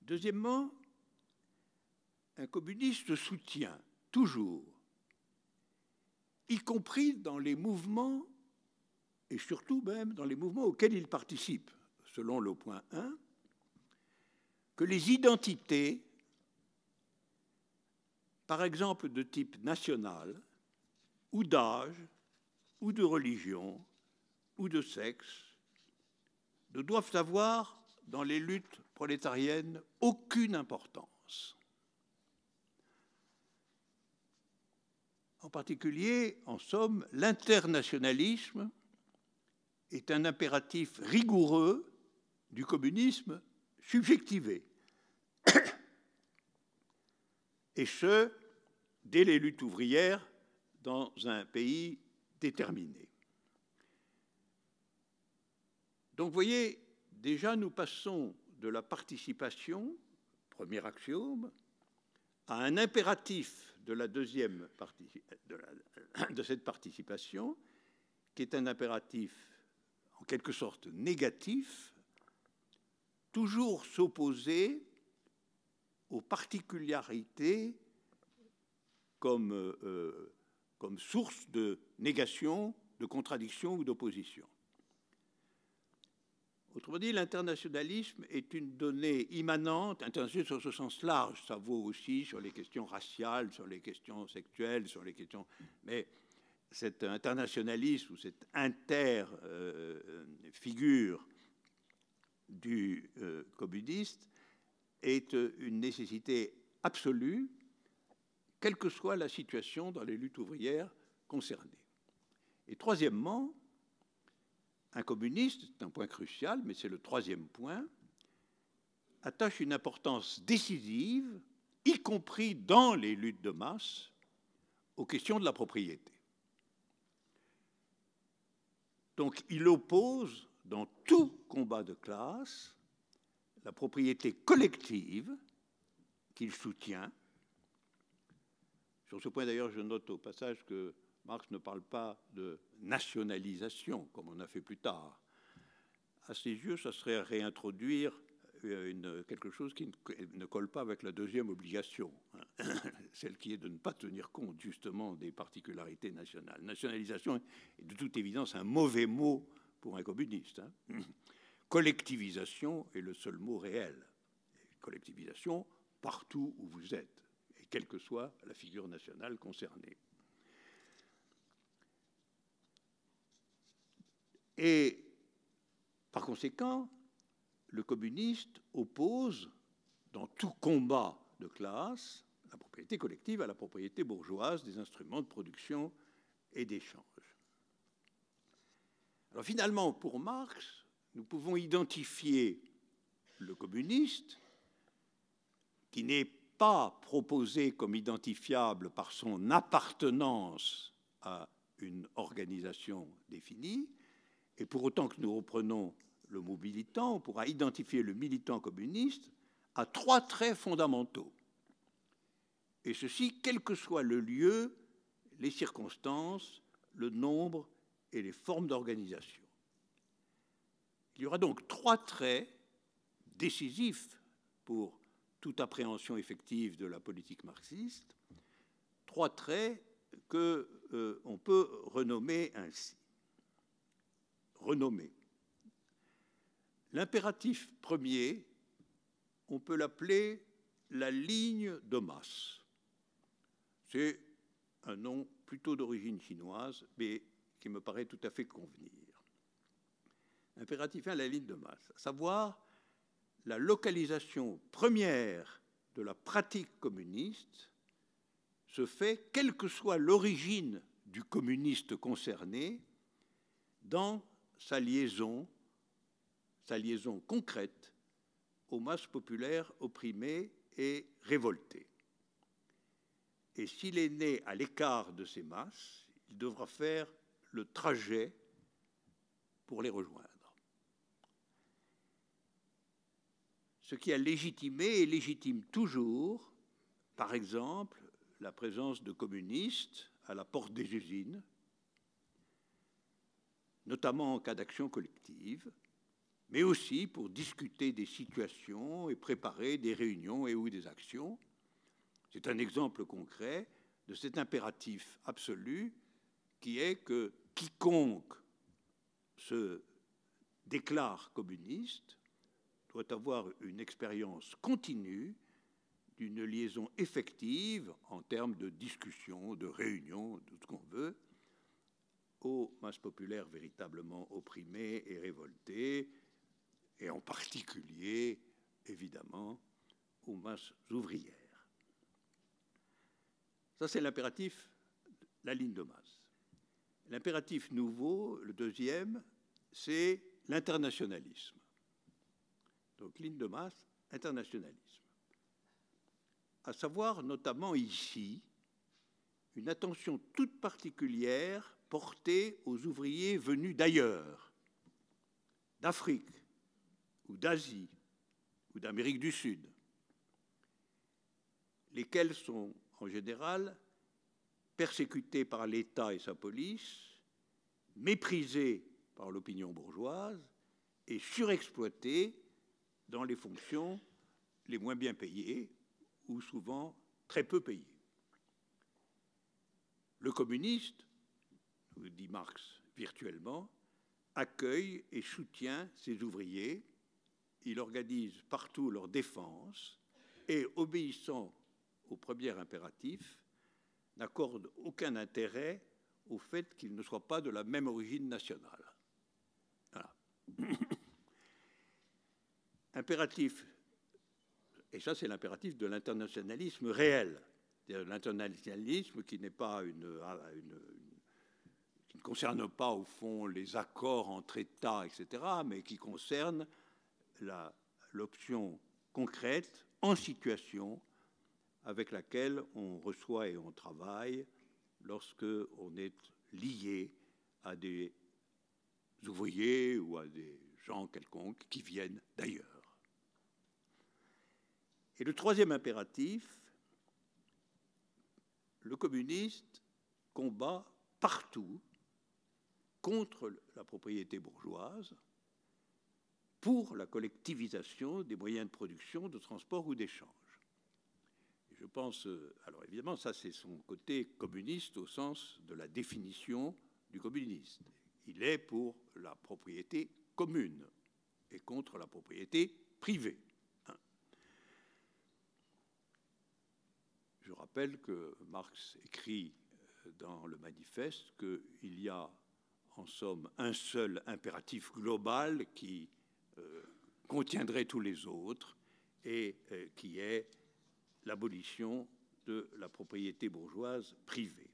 Deuxièmement, un communiste soutient toujours, y compris dans les mouvements, et surtout même dans les mouvements auxquels il participe, selon le point 1, que les identités, par exemple de type national, ou d'âge, ou de religion, ou de sexe, ne doivent avoir, dans les luttes prolétariennes, aucune importance. En particulier, en somme, l'internationalisme est un impératif rigoureux du communisme subjectivé. *coughs* Et ce, dès les luttes ouvrières dans un pays déterminé. Donc vous voyez, déjà nous passons de la participation, premier axiome, à un impératif de la deuxième partie *clears throat* de, cette participation, qui est un impératif en quelque sorte négatif, toujours s'opposer aux particularités comme, euh, euh, comme source de négation, de contradiction ou d'opposition. Autrement dit, l'internationalisme est une donnée immanente, internationale sur ce sens large, ça vaut aussi sur les questions raciales, sur les questions sexuelles, sur les questions... Mais cet internationalisme ou cette inter-figure du euh, communiste est une nécessité absolue, quelle que soit la situation dans les luttes ouvrières concernées. Et troisièmement, un communiste, c'est un point crucial, mais c'est le troisième point, attache une importance décisive, y compris dans les luttes de masse, aux questions de la propriété. Donc il oppose dans tout combat de classe la propriété collective qu'il soutient. Sur ce point d'ailleurs, je note au passage que Marx ne parle pas de nationalisation, comme on a fait plus tard. À ses yeux, ça serait réintroduire euh, quelque chose qui ne, colle pas avec la deuxième obligation, hein, *coughs* celle qui est de ne pas tenir compte justement des particularités nationales. Nationalisation est de toute évidence un mauvais mot pour un communiste. Hein. *coughs* Collectivisation est le seul mot réel. Collectivisation partout où vous êtes, et quelle que soit la figure nationale concernée. Et par conséquent, le communiste oppose dans tout combat de classe la propriété collective à la propriété bourgeoise des instruments de production et d'échange. Alors finalement, pour Marx, nous pouvons identifier le communiste, qui n'est pas proposé comme identifiable par son appartenance à une organisation définie, et pour autant que nous reprenons le mot militant, on pourra identifier le militant communiste à trois traits fondamentaux. Et ceci, quel que soit le lieu, les circonstances, le nombre et les formes d'organisation. Il y aura donc trois traits décisifs pour toute appréhension effective de la politique marxiste, trois traits que euh, on peut renommer ainsi renommée. L'impératif premier, on peut l'appeler la ligne de masse. C'est un nom plutôt d'origine chinoise, mais qui me paraît tout à fait convenir. Impératif 1, la ligne de masse, à savoir la localisation première de la pratique communiste se fait, quelle que soit l'origine du communiste concerné, dans sa liaison, sa liaison concrète aux masses populaires opprimées et révoltées. Et s'il est né à l'écart de ces masses, il devra faire le trajet pour les rejoindre. Ce qui a légitimé et légitime toujours, par exemple, la présence de communistes à la porte des usines, notamment en cas d'action collective, mais aussi pour discuter des situations et préparer des réunions et ou des actions. C'est un exemple concret de cet impératif absolu qui est que quiconque se déclare communiste doit avoir une expérience continue d'une liaison effective en termes de discussion, de réunion, de tout ce qu'on veut, aux masses populaires véritablement opprimées et révoltées, et en particulier, évidemment, aux masses ouvrières. Ça, c'est l'impératif, la ligne de masse. L'impératif nouveau, le deuxième, c'est l'internationalisme. Donc, ligne de masse, internationalisme. À savoir, notamment ici, une attention toute particulière portés aux ouvriers venus d'ailleurs, d'Afrique ou d'Asie ou d'Amérique du Sud, lesquels sont en général persécutés par l'État et sa police, méprisés par l'opinion bourgeoise et surexploités dans les fonctions les moins bien payées ou souvent très peu payées. Le communiste dit Marx virtuellement, accueille et soutient ses ouvriers, il organise partout leur défense et, obéissant au premier impératif, n'accorde aucun intérêt au fait qu'ils ne soient pas de la même origine nationale. Voilà. *coughs* impératif, et ça c'est l'impératif de l'internationalisme réel, l'internationalisme qui n'est pas une qui ne concerne pas au fond les accords entre États, etc., mais qui concerne l'option concrète, en situation, avec laquelle on reçoit et on travaille lorsque on est lié à des ouvriers ou à des gens quelconques qui viennent d'ailleurs. Et le troisième impératif, le communiste combat partout contre la propriété bourgeoise pour la collectivisation des moyens de production, de transport ou d'échange. Je pense, euh, alors évidemment, ça c'est son côté communiste au sens de la définition du communiste. Il est pour la propriété commune et contre la propriété privée. Hein. Je rappelle que Marx écrit euh, dans le manifeste qu'il y a en somme, un seul impératif global qui euh, contiendrait tous les autres et euh, qui est l'abolition de la propriété bourgeoise privée.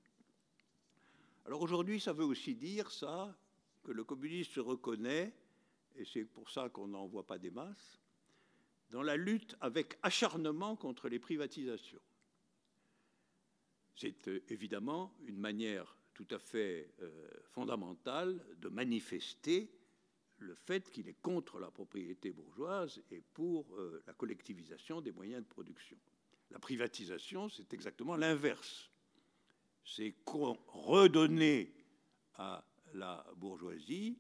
Alors aujourd'hui, ça veut aussi dire ça, que le communisme se reconnaît, et c'est pour ça qu'on n'en voit pas des masses, dans la lutte avec acharnement contre les privatisations. C'est euh, évidemment une manière tout à fait euh, fondamental de manifester le fait qu'il est contre la propriété bourgeoise et pour euh, la collectivisation des moyens de production. La privatisation, c'est exactement l'inverse. C'est redonner à la bourgeoisie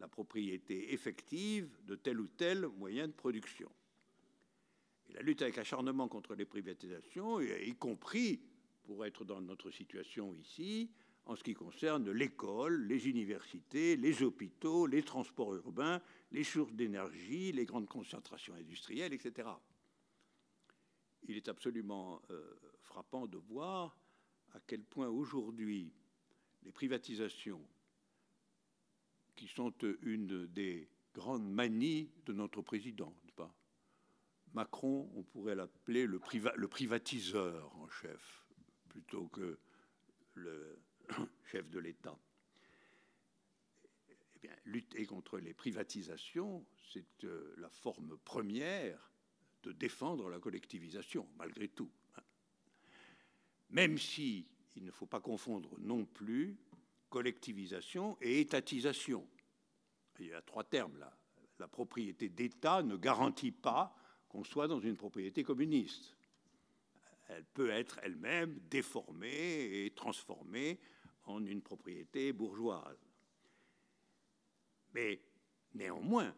la propriété effective de tel ou tel moyen de production. Et la lutte avec acharnement contre les privatisations, y compris pour être dans notre situation ici, en ce qui concerne l'école, les universités, les hôpitaux, les transports urbains, les sources d'énergie, les grandes concentrations industrielles, etc. Il est absolument euh, frappant de voir à quel point aujourd'hui les privatisations, qui sont euh, une des grandes manies de notre président, Macron, on pourrait l'appeler le privatiseur en chef, plutôt que le *coughs* chef de l'État. Eh bien, lutter contre les privatisations, c'est euh, la forme première de défendre la collectivisation, malgré tout. Hein. Même si il ne faut pas confondre non plus collectivisation et étatisation. Il y a trois termes là. La propriété d'État ne garantit pas qu'on soit dans une propriété communiste. Elle peut être elle-même déformée et transformée en une propriété bourgeoise. Mais néanmoins,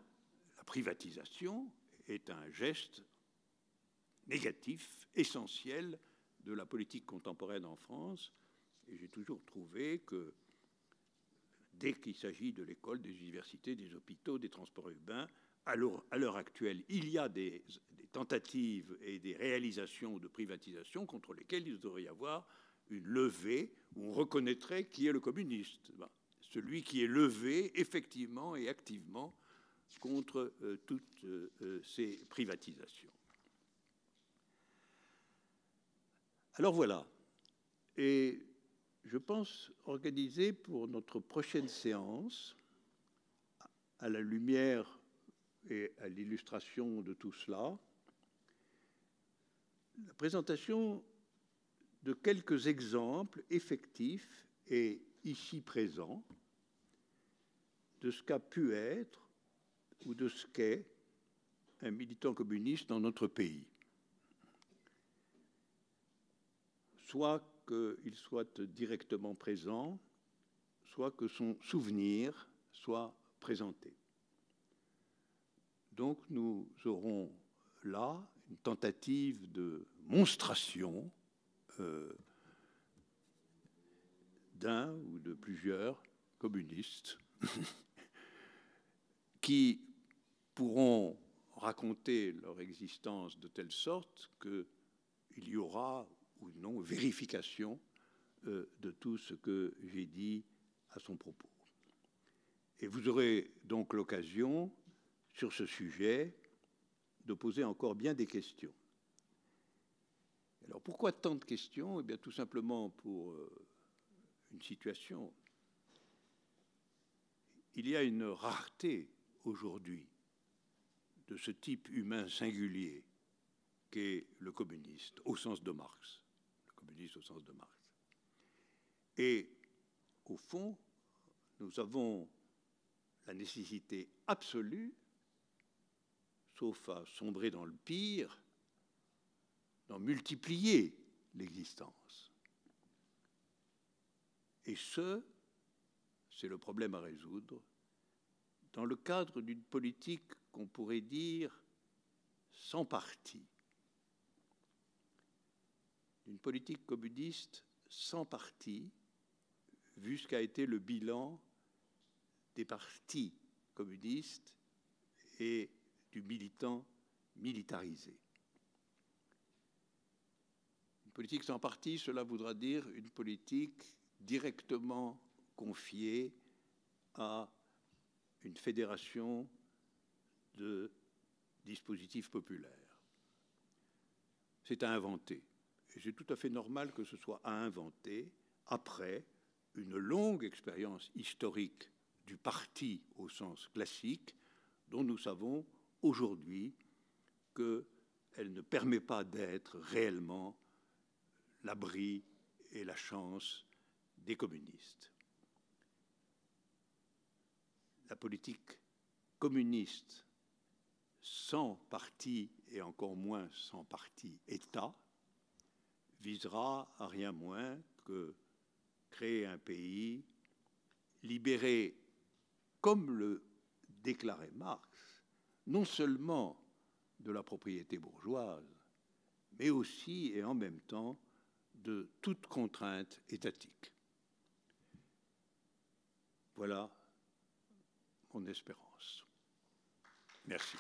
la privatisation est un geste négatif, essentiel de la politique contemporaine en France. Et j'ai toujours trouvé que dès qu'il s'agit de l'école, des universités, des hôpitaux, des transports urbains, à l'heure actuelle, il y a des, tentatives et des réalisations de privatisation contre lesquelles il devrait y avoir une levée on reconnaîtrait qui est le communiste, celui qui est levé effectivement et activement contre euh, toutes euh, euh, ces privatisations. Alors voilà, et je pense organiser pour notre prochaine séance, à la lumière et à l'illustration de tout cela, la présentation de quelques exemples effectifs et ici présents de ce qu'a pu être ou de ce qu'est un militant communiste dans notre pays. Soit qu'il soit directement présent, soit que son souvenir soit présenté. Donc nous aurons là une tentative de monstration euh, d'un ou de plusieurs communistes *laughs* qui pourront raconter leur existence de telle sorte qu'il y aura ou non vérification euh, de tout ce que j'ai dit à son propos. Et vous aurez donc l'occasion, sur ce sujet, de poser encore bien des questions. Alors pourquoi tant de questions Eh bien tout simplement pour euh, une situation. Il y a une rareté aujourd'hui de ce type humain singulier qu'est le communiste au sens de Marx. Le communiste au sens de Marx. Et au fond, nous avons la nécessité absolue, sauf à sombrer dans le pire, d'en multiplier l'existence. Et ce, c'est le problème à résoudre, dans le cadre d'une politique qu'on pourrait dire sans parti, d'une politique communiste sans parti, vu ce qu'a été le bilan des partis communistes et du militant militarisé. Politique sans parti, cela voudra dire une politique directement confiée à une fédération de dispositifs populaires. C'est à inventer. Et c'est tout à fait normal que ce soit à inventer après une longue expérience historique du parti au sens classique, dont nous savons aujourd'hui qu'elle ne permet pas d'être réellement l'abri et la chance des communistes. La politique communiste sans parti et encore moins sans parti État visera à rien moins que créer un pays libéré, comme le déclarait Marx, non seulement de la propriété bourgeoise, mais aussi et en même temps de toute contrainte étatique. Voilà mon espérance. Merci.